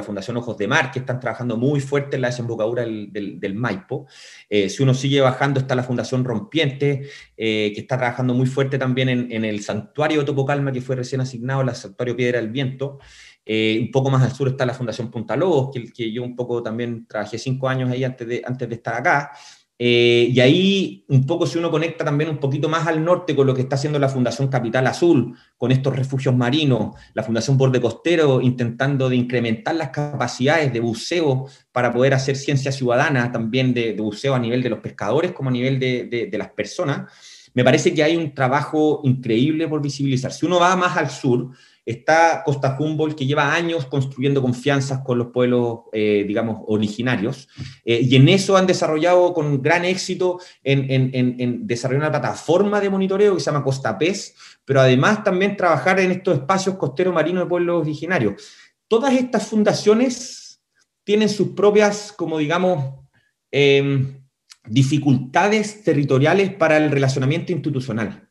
Fundación Ojos de Mar, que están trabajando muy fuerte en la desembocadura del, Maipo. Eh, si uno sigue bajando, está la Fundación Rompiente, eh, que está trabajando muy fuerte también en, el santuario de Topocalma, que fue recién asignado, el santuario Piedra del Viento. Eh, un poco más al sur está la Fundación Punta Lobos, que, que yo un poco también trabajé cinco años ahí antes de, antes de estar acá. Eh, y ahí un poco si uno conecta también un poquito más al norte con lo que está haciendo la Fundación Capital Azul, con estos refugios marinos, la Fundación Borde Costero intentando de incrementar las capacidades de buceo para poder hacer ciencia ciudadana también de, buceo a nivel de los pescadores como a nivel de las personas, me parece que hay un trabajo increíble por visibilizar. Si uno va más al sur, Está Costa Humboldt, que lleva años construyendo confianzas con los pueblos, eh, digamos, originarios, eh, y en eso han desarrollado con gran éxito en, desarrollar una plataforma de monitoreo que se llama Costa PES, pero además también trabajar en estos espacios costeros marinos de pueblos originarios. Todas estas fundaciones tienen sus propias, como digamos, em, dificultades territoriales para el relacionamiento institucional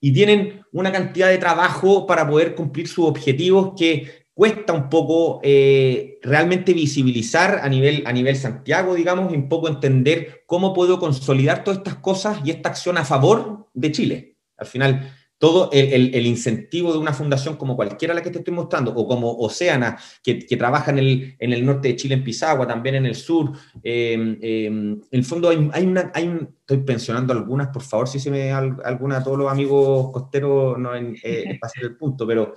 y tienen una cantidad de trabajo para poder cumplir sus objetivos que cuesta un poco eh, realmente visibilizar a nivel, a nivel Santiago, digamos, y un poco entender cómo puedo consolidar todas estas cosas y esta acción a favor de Chile. Al final, todo el, incentivo de una fundación como cualquiera la que te estoy mostrando, o como Oceana, que, que trabaja en el, norte de Chile, en Pisagua, también en el sur. Em, em, en el fondo hay, una... estoy pensionando algunas, por favor, si se me alguna a todos los amigos costeros no en, eh, el punto, pero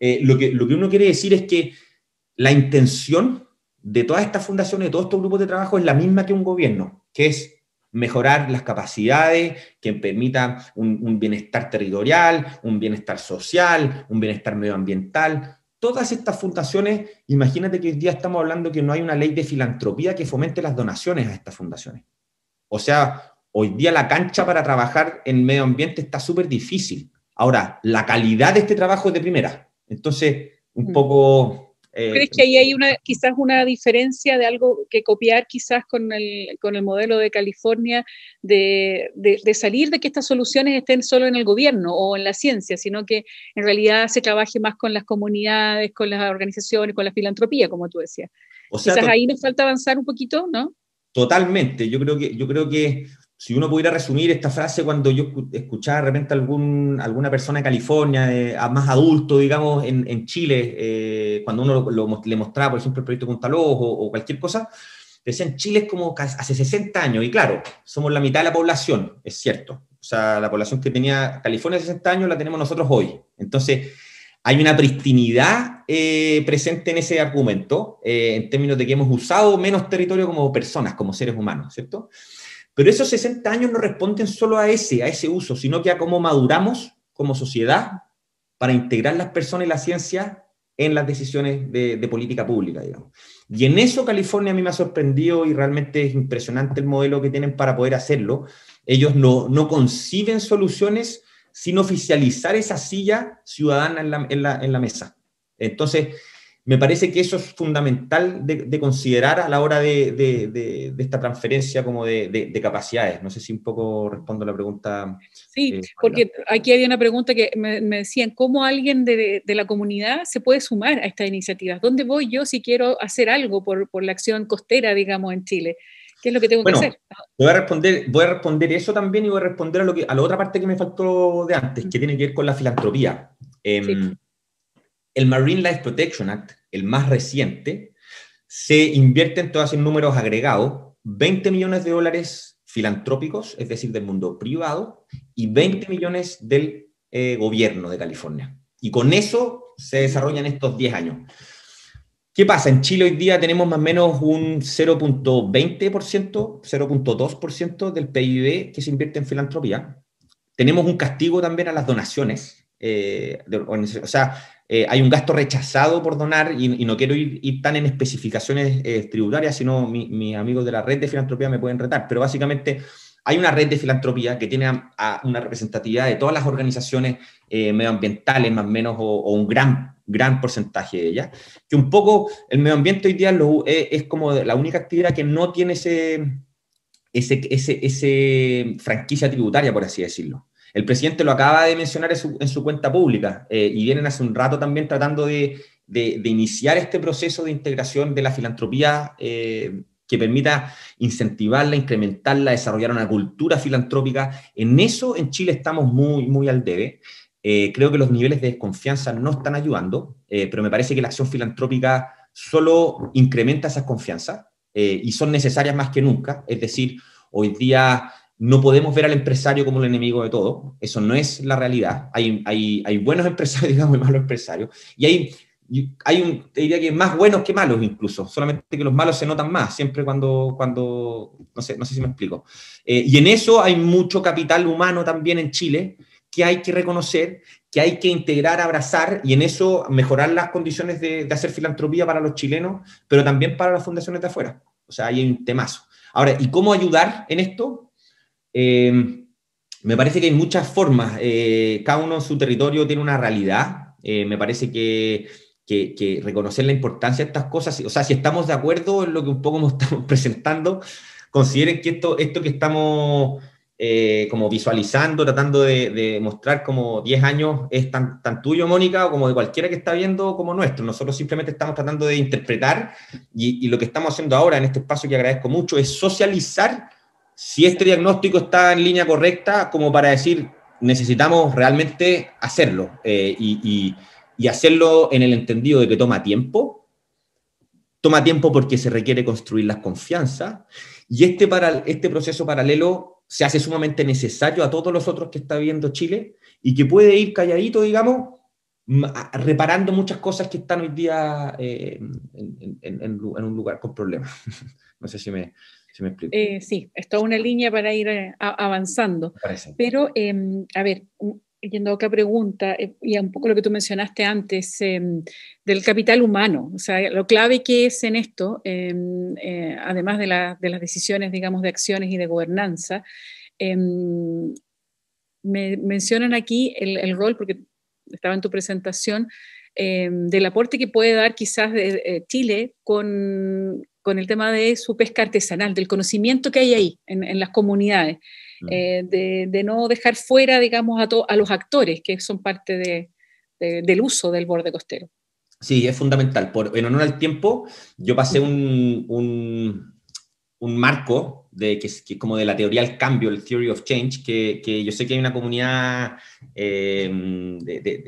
eh, lo, que, lo que uno quiere decir es que la intención de todas estas fundaciones, de todos estos grupos de trabajo es la misma que un gobierno, que es mejorar las capacidades que permitan un, bienestar territorial, un bienestar social, un bienestar medioambiental. Todas estas fundaciones, imagínate que hoy día estamos hablando que no hay una ley de filantropía que fomente las donaciones a estas fundaciones. O sea, hoy día la cancha para trabajar en medio ambiente está súper difícil. Ahora, la calidad de este trabajo es de primera. Entonces, un mm. poco eh, ¿Crees que ahí hay una, quizás una diferencia de algo que copiar quizás con el, modelo de California, de, salir de que estas soluciones estén solo en el gobierno o en la ciencia, sino que en realidad se trabaje más con las comunidades, con las organizaciones, con la filantropía, como tú decías? O quizás ahí nos falta avanzar un poquito, ¿no? Totalmente, yo creo que, yo creo que si uno pudiera resumir esta frase cuando yo escuchaba de repente algún, alguna persona de California, a más adulto, digamos, en, Chile, eh, cuando uno lo, le mostraba, por ejemplo, el proyecto Punta o, o cualquier cosa, decían Chile es como hace 60 años, y claro, somos la mitad de la población, es cierto. O sea, la población que tenía California hace 60 años la tenemos nosotros hoy. Entonces, hay una pristinidad eh, presente en ese argumento, eh, en términos de que hemos usado menos territorio como personas, como seres humanos, ¿cierto? Pero esos 60 años no responden solo a ese, a ese uso, sino que a cómo maduramos como sociedad para integrar las personas y la ciencia en las decisiones de, política pública, digamos. Y en eso California a mí me ha sorprendido y realmente es impresionante el modelo que tienen para poder hacerlo. Ellos no, no conciben soluciones sin oficializar esa silla ciudadana en la, en la mesa. Entonces, me parece que eso es fundamental de, considerar a la hora de, esta transferencia como de, capacidades. No sé si un poco respondo a la pregunta. Sí, eh, porque aquí había una pregunta que me, decían, ¿cómo alguien de, la comunidad se puede sumar a esta iniciativa ¿Dónde voy yo si quiero hacer algo por, la acción costera, digamos, en Chile? ¿Qué es lo que tengo que hacer? Voy a, responder, voy a responder eso también y voy a responder a, lo que, a la otra parte que me faltó de antes, que tiene que ver con la filantropía. Em, el Marine Life Protection Act, el más reciente, se invierte en todas en números agregados 20 millones de dólares filantrópicos, es decir, del mundo privado, y 20 millones del eh, gobierno de California. Y con eso se desarrollan estos 10 años. ¿Qué pasa? En Chile hoy día tenemos más o menos un 0.20%, 0.2% del PIB que se invierte en filantropía. Tenemos un castigo también a las donaciones. Eh, o sea, eh, hay un gasto rechazado por donar y, no quiero ir, tan en especificaciones eh, tributarias, sino mis amigos de la red de filantropía me pueden retar, pero básicamente hay una red de filantropía que tiene una representatividad de todas las organizaciones eh, medioambientales, más o menos, o, un gran, gran porcentaje de ellas, que un poco el medio ambiente hoy día es, como la única actividad que no tiene ese, ese, ese franquicia tributaria, por así decirlo. El presidente lo acaba de mencionar en su, cuenta pública eh, y vienen hace un rato también tratando de, iniciar este proceso de integración de la filantropía eh, que permita incentivarla, incrementarla, desarrollar una cultura filantrópica. En eso en Chile estamos muy, muy al debe. Eh, creo que los niveles de desconfianza no están ayudando, pero me parece que la acción filantrópica solo incrementa esas confianza y son necesarias más que nunca. Es decir, hoy día no podemos ver al empresario como el enemigo de todo, eso no es la realidad. Hay, hay, buenos empresarios, digamos, y malos empresarios. Y hay, hay un, te diría que más buenos que malos incluso, solamente que los malos se notan más, siempre cuando, cuando no, sé, no sé si me explico. Eh, y en eso hay mucho capital humano también en Chile que hay que reconocer, que hay que integrar, abrazar y en eso mejorar las condiciones de, de hacer filantropía para los chilenos, pero también para las fundaciones de afuera. O sea, hay un temazo. Ahora, ¿y cómo ayudar en esto? Em, me parece que hay muchas formas, eh, cada uno en su territorio tiene una realidad, eh, me parece que, reconocer la importancia de estas cosas, o sea, si estamos de acuerdo en lo que un poco nos estamos presentando, consideren que esto, esto que estamos eh, como visualizando, tratando de, mostrar como 10 años es tan, tan tuyo, Mónica, o como de cualquiera que está viendo como nuestro, nosotros simplemente estamos tratando de interpretar y, y lo que estamos haciendo ahora en este espacio que agradezco mucho es socializar si este diagnóstico está en línea correcta como para decir necesitamos realmente hacerlo eh, y, hacerlo en el entendido de que toma tiempo, toma tiempo porque se requiere construir las confianzas y este, este proceso paralelo se hace sumamente necesario a todos los otros que está viviendo Chile y que puede ir calladito, digamos, reparando muchas cosas que están hoy día eh, en, un lugar con problemas. no sé si me, Sí, me eh, sí, es una línea para ir eh, avanzando. Pero, em, a ver, yendo a otra pregunta, eh, y un poco lo que tú mencionaste antes, em, del capital humano, o sea, lo clave que es en esto, em, además de, las decisiones, digamos, de acciones y de gobernanza, me mencionan aquí el, rol, porque estaba en tu presentación, del aporte que puede dar quizás Chile con, con el tema de su pesca artesanal, del conocimiento que hay ahí en, las comunidades, mm. eh, de, no dejar fuera, digamos, a, a los actores que son parte del uso del borde costero. Sí, es fundamental. en honor al tiempo, yo pasé mm. un, marco de, que, es, como de la teoría del cambio, el Theory of Change, que, yo sé que hay una comunidad eh,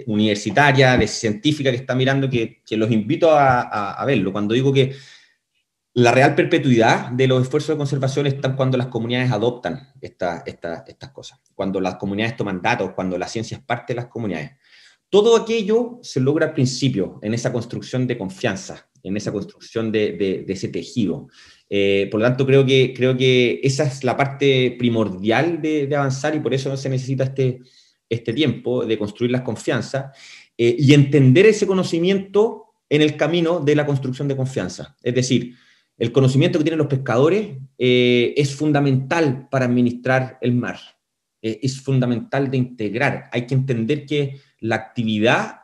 universitaria, de científica que está mirando, que, los invito a verlo. Cuando digo que la real perpetuidad de los esfuerzos de conservación está cuando las comunidades adoptan esta, estas cosas, cuando las comunidades toman datos, cuando la ciencia es parte de las comunidades. Todo aquello se logra al principio en esa construcción de confianza, en esa construcción de, de, ese tejido. Eh, por lo tanto, creo que, creo que esa es la parte primordial de, avanzar y por eso se necesita este, este tiempo de construir las confianzas eh, y entender ese conocimiento en el camino de la construcción de confianza. Es decir, el conocimiento que tienen los pescadores eh, es fundamental para administrar el mar, eh, es fundamental de integrar. Hay que entender que la actividad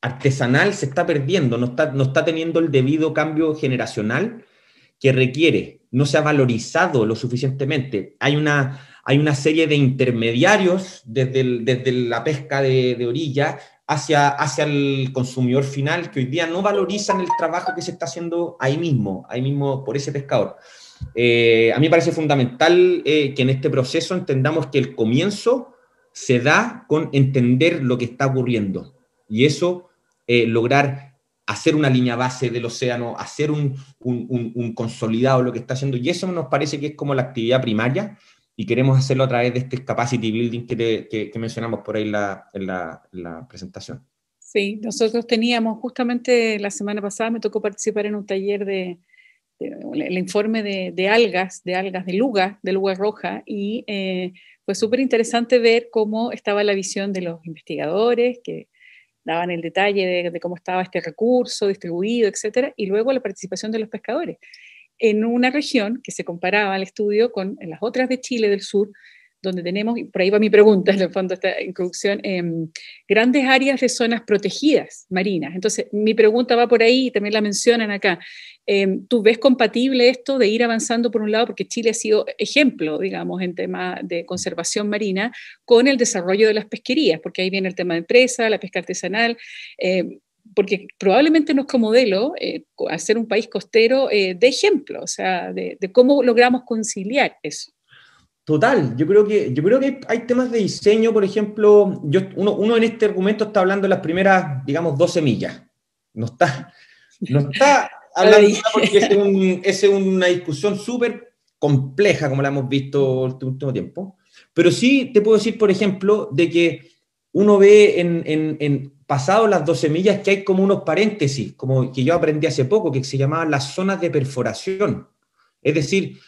artesanal se está perdiendo, no está, no está teniendo el debido cambio generacional que requiere, no se ha valorizado lo suficientemente. Hay una, hay una serie de intermediarios desde, desde la pesca de, de orilla hacia, el consumidor final, que hoy día no valorizan el trabajo que se está haciendo ahí mismo, ahí mismo por ese pescador. Eh, a mí me parece fundamental eh, que en este proceso entendamos que el comienzo se da con entender lo que está ocurriendo y eso eh, lograr hacer una línea base del océano, hacer un, un, un consolidado de lo que está haciendo y eso nos parece que es como la actividad primaria y queremos hacerlo a través de este capacity building que, mencionamos por ahí la, en, la, presentación. Sí, nosotros teníamos justamente la semana pasada, me tocó participar en un taller de, el informe de, algas, de algas de luga, de luga roja, y eh, fue súper interesante ver cómo estaba la visión de los investigadores, que daban el detalle de, de, cómo estaba este recurso distribuido, etcétera, y luego la participación de los pescadores en una región que se comparaba al estudio con las otras de Chile del sur, donde tenemos, y por ahí va mi pregunta en el fondo, esta introducción, em, grandes áreas de zonas protegidas marinas. Entonces, mi pregunta va por ahí, y también la mencionan acá. Em, ¿Tú ves compatible esto de ir avanzando por un lado, porque Chile ha sido ejemplo, digamos, en tema de conservación marina, con el desarrollo de las pesquerías? Porque ahí viene el tema de empresa, la pesca artesanal. Eh, porque probablemente como modelo, hacer eh, un país costero, eh, de ejemplo, o sea, de, cómo logramos conciliar eso. Total, yo creo que, yo creo que hay temas de diseño, por ejemplo, yo, uno, uno en este argumento está hablando de las primeras, digamos, 12 millas. No está, no está hablando porque es, una discusión súper compleja, como la hemos visto el último tiempo. Pero sí te puedo decir, por ejemplo, de que uno ve en, en pasado las 12 millas que hay como unos paréntesis, como que yo aprendí hace poco, que se llamaban las zonas de perforación. Es decir,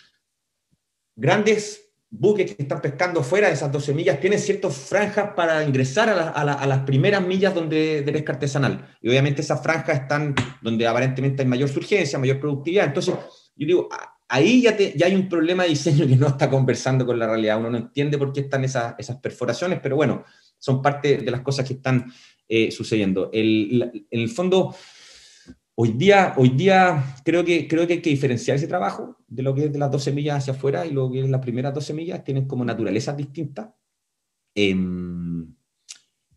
grandes buques que están pescando fuera de esas 12 millas tienen ciertas franjas para ingresar a, las primeras millas donde, de pesca artesanal. Y obviamente esas franjas están donde aparentemente hay mayor surgencia, mayor productividad. Entonces, yo digo, ahí ya, hay un problema de diseño que no está conversando con la realidad. Uno no entiende por qué están esas, esas perforaciones, pero bueno, son parte de las cosas que están eh, sucediendo. El, en el fondo, hoy día, hoy día creo, que, creo que hay que diferenciar ese trabajo de lo que es de las dos semillas hacia afuera y lo que es las primeras dos semillas, tienen como naturalezas distintas. Em,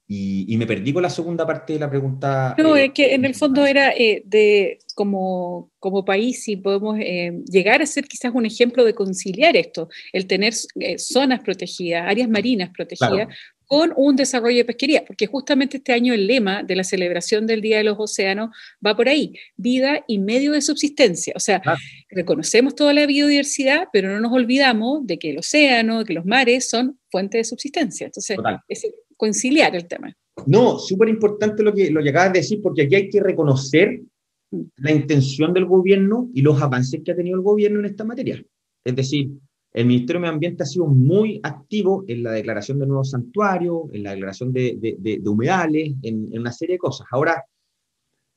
y, me perdí con la segunda parte de la pregunta. No, eh, es que en el fondo era eh, de como, país si podemos llegar a ser quizás un ejemplo de conciliar esto, el tener zonas protegidas, áreas marinas protegidas, con un desarrollo de pesquería, porque justamente este año el lema de la celebración del Día de los Océanos va por ahí, vida y medio de subsistencia. O sea, reconocemos toda la biodiversidad, pero no nos olvidamos de que el océano, de que los mares son fuente de subsistencia. Entonces, es conciliar el tema. No, súper importante lo que, lo que acabas de decir, porque aquí hay que reconocer mm. la intención del gobierno y los avances que ha tenido el gobierno en esta materia. Es decir, el Ministerio de Medio Ambiente ha sido muy activo en la declaración de nuevos santuarios, en la declaración de, humedales, en, una serie de cosas. Ahora,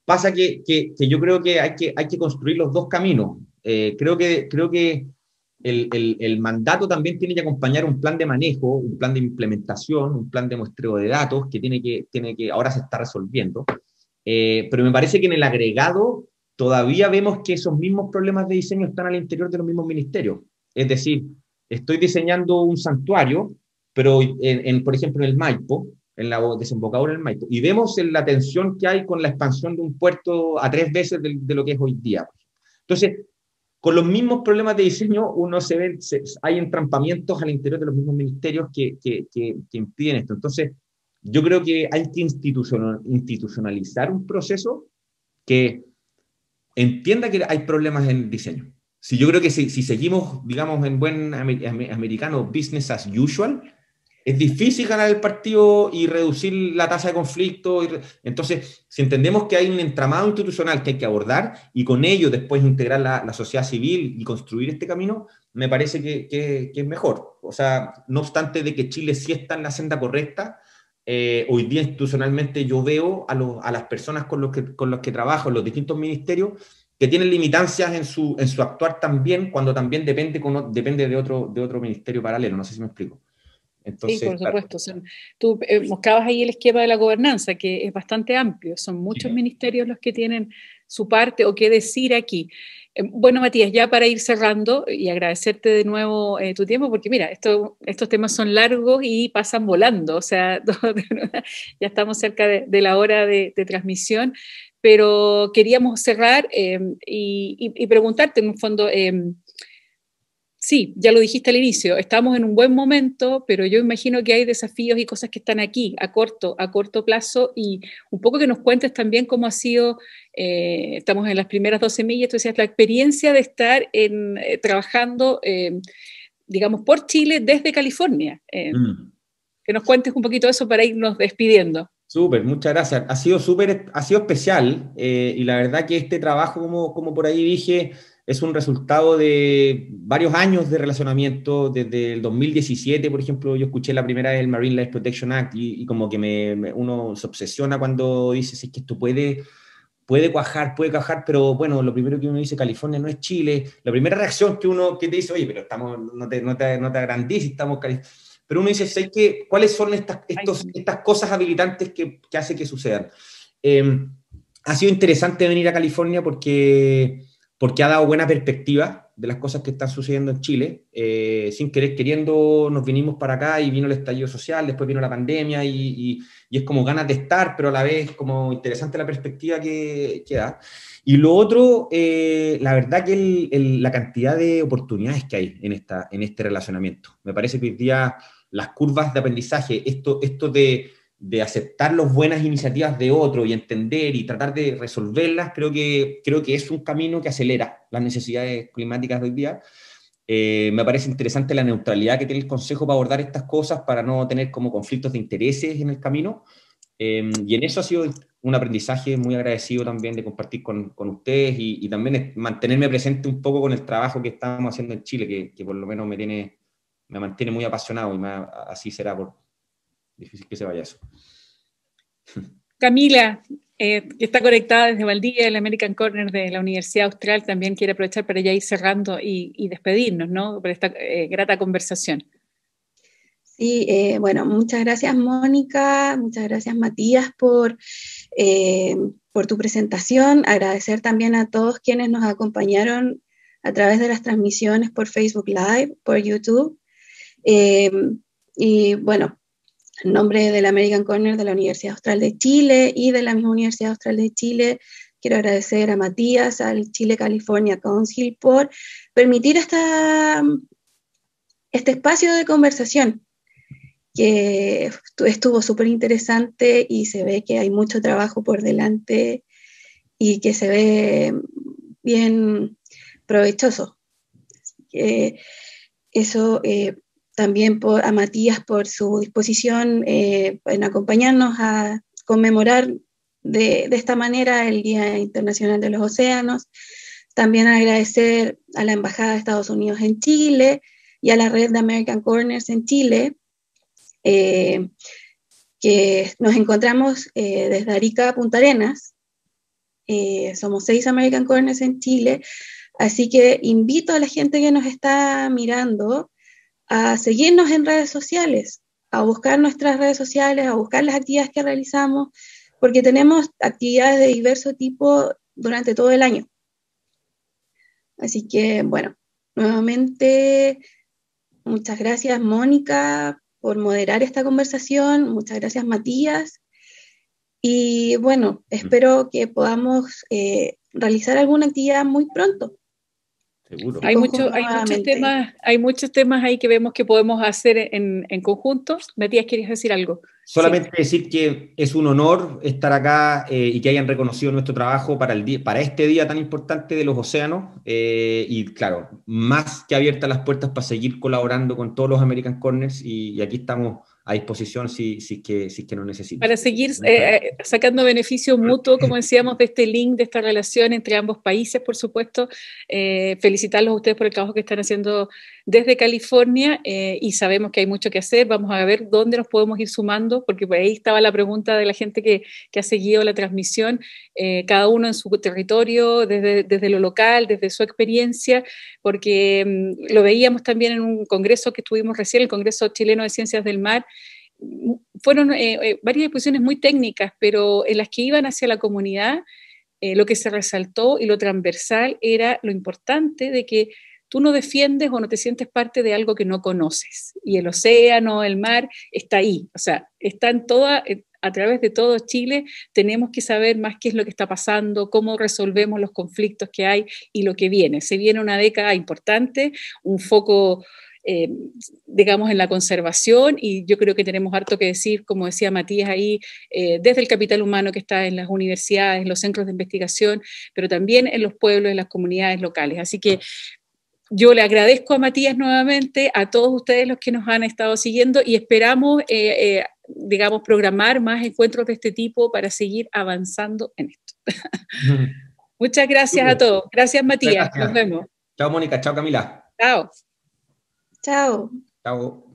pasa que, yo creo que hay, que hay que construir los dos caminos. Eh, creo que, creo que el, mandato también tiene que acompañar un plan de manejo, un plan de implementación, un plan de muestreo de datos que, tiene que, tiene que ahora se está resolviendo. Eh, pero me parece que en el agregado todavía vemos que esos mismos problemas de diseño están al interior de los mismos ministerios. Es decir, estoy diseñando un santuario, pero en, por ejemplo en el Maipo, en la desembocadura del Maipo, y vemos la tensión que hay con la expansión de un puerto a tres veces de, lo que es hoy día. Entonces, con los mismos problemas de diseño, uno se ve, hay entrampamientos al interior de los mismos ministerios que, que, impiden esto. Entonces, yo creo que hay que institucionalizar un proceso que entienda que hay problemas en el diseño si yo creo que si, si seguimos, digamos, en buen americano business as usual, es difícil ganar el partido y reducir la tasa de conflicto. Entonces, si entendemos que hay un entramado institucional que hay que abordar y con ello después integrar la, la sociedad civil y construir este camino, me parece que, que, es mejor. O sea, no obstante de que Chile sí está en la senda correcta, eh, hoy día institucionalmente yo veo a, a las personas con los que, con los que trabajo en los distintos ministerios que tienen limitancias en su, en su actuar también, cuando también depende, depende de, otro, de otro ministerio paralelo. No sé si me explico. Entonces, sí, por supuesto. tú eh, buscabas ahí el esquema de la gobernanza, que es bastante amplio. Son muchos ministerios los que tienen su parte o qué decir aquí. Eh, bueno, Matías, ya para ir cerrando y agradecerte de nuevo eh, tu tiempo, porque mira, esto, estos temas son largos y pasan volando, o sea, ya estamos cerca de, la hora de, de transmisión pero queríamos cerrar em, y, preguntarte en un fondo, em, sí, ya lo dijiste al inicio, estamos en un buen momento, pero yo imagino que hay desafíos y cosas que están aquí a corto, a corto plazo y un poco que nos cuentes también cómo ha sido, eh, estamos en las primeras dos millas, tú decías, la experiencia de estar eh, trabajando, em, digamos, por Chile desde California. Mm. Que nos cuentes un poquito eso para irnos despidiendo. Súper, muchas gracias. Ha sido súper, ha sido especial eh, y la verdad que este trabajo, como, como por ahí dije, es un resultado de varios años de relacionamiento, desde el 2017, por ejemplo, yo escuché la primera del Marine Life Protection Act y, como que me, uno se obsesiona cuando dice, es que esto puede, puede cuajar, puede cuajar, pero bueno, lo primero que uno dice, California no es Chile, la primera reacción que uno que te dice, oye, pero estamos, no te, no te, estamos pero uno dice, que, ¿cuáles son estas, cosas habilitantes que, que hace que sucedan? Em, ha sido interesante venir a California porque, porque ha dado buena perspectiva de las cosas que están sucediendo en Chile. Eh, sin querer, queriendo, nos vinimos para acá y vino el estallido social, después vino la pandemia y, es como ganas de estar, pero a la vez como interesante la perspectiva que, da. Y lo otro, eh, la verdad que la cantidad de oportunidades que hay en, esta, en este relacionamiento. Me parece que hoy día las curvas de aprendizaje, esto, esto de, aceptar las buenas iniciativas de otro y entender y tratar de resolverlas, creo que, creo que es un camino que acelera las necesidades climáticas de hoy día. Eh, me parece interesante la neutralidad que tiene el Consejo para abordar estas cosas, para no tener como conflictos de intereses en el camino. Eh, y en eso ha sido un aprendizaje muy agradecido también de compartir con, con ustedes y, también mantenerme presente un poco con el trabajo que estamos haciendo en Chile, que por lo menos me tiene me mantiene muy apasionado y así será por difícil que se vaya eso. Camila, eh, que está conectada desde Valdivia, el American Corner de la Universidad Austral, también quiere aprovechar para ya ir cerrando y, despedirnos, ¿no? Por esta eh, grata conversación. Sí, eh, bueno, muchas gracias Mónica, muchas gracias Matías por, por tu presentación, agradecer también a todos quienes nos acompañaron a través de las transmisiones por Facebook Live, por YouTube eh, y bueno, en nombre del American Corner de la Universidad Austral de Chile y de la misma Universidad Austral de Chile, quiero agradecer a Matías, al Chile California Council, por permitir esta, este espacio de conversación que estuvo súper interesante y se ve que hay mucho trabajo por delante y que se ve bien provechoso. eso eh, también por, a Matías por su disposición eh, en acompañarnos a conmemorar de, esta manera el Día Internacional de los Océanos. También agradecer a la Embajada de Estados Unidos en Chile y a la red de American Corners en Chile, eh, que nos encontramos eh, desde Arica a Punta Arenas. somos seis American Corners en Chile, así que invito a la gente que nos está mirando a seguirnos en redes sociales, a buscar nuestras redes sociales, a buscar las actividades que realizamos, porque tenemos actividades de diverso tipo durante todo el año. Así que, bueno, nuevamente, muchas gracias Mónica por moderar esta conversación, muchas gracias Matías. Y bueno, mm. espero que podamos eh, realizar alguna actividad muy pronto. Hay, muchos temas, hay muchos temas ahí que vemos que podemos hacer en, en conjunto. Matías, ¿quieres decir algo? Solamente decir que es un honor estar acá eh, y que hayan reconocido nuestro trabajo para, el para este día tan importante de los océanos. Eh, y claro, más que abiertas las puertas para seguir colaborando con todos los American Corners y, y aquí estamos a disposición si, si, que, si que no Para seguir eh, sacando beneficio mutuo, como decíamos, de este link, de esta relación entre ambos países, por supuesto. Eh, felicitarlos a ustedes por el trabajo que están haciendo desde California eh, y sabemos que hay mucho que hacer. Vamos a ver dónde nos podemos ir sumando, porque ahí estaba la pregunta de la gente que, ha seguido la transmisión, eh, cada uno en su territorio, desde, desde, lo local, desde su experiencia, porque mm, lo veíamos también en un congreso que tuvimos recién, el Congreso Chileno de Ciencias del Mar, fueron eh, varias exposiciones muy técnicas, pero en las que iban hacia la comunidad, lo que se resaltó y lo transversal era lo importante de que tú no defiendes o no te sientes parte de algo que no conoces. Y el océano, el mar, está ahí. O sea, está en toda, eh, a través de todo Chile, tenemos que saber más qué es lo que está pasando, cómo resolvemos los conflictos que hay y lo que viene. Se viene una década importante, un foco... Eh, digamos, en la conservación y yo creo que tenemos harto que decir, como decía Matías ahí, eh, desde el capital humano que está en las universidades, en los centros de investigación, pero también en los pueblos, en las comunidades locales. Así que yo le agradezco a Matías nuevamente, a todos ustedes los que nos han estado siguiendo y esperamos, eh, eh, digamos, programar más encuentros de este tipo para seguir avanzando en esto. Muchas gracias a todos. Gracias, Matías. Nos vemos. Chao, Mónica. Chao, Camila. Chao. Chao. Chao.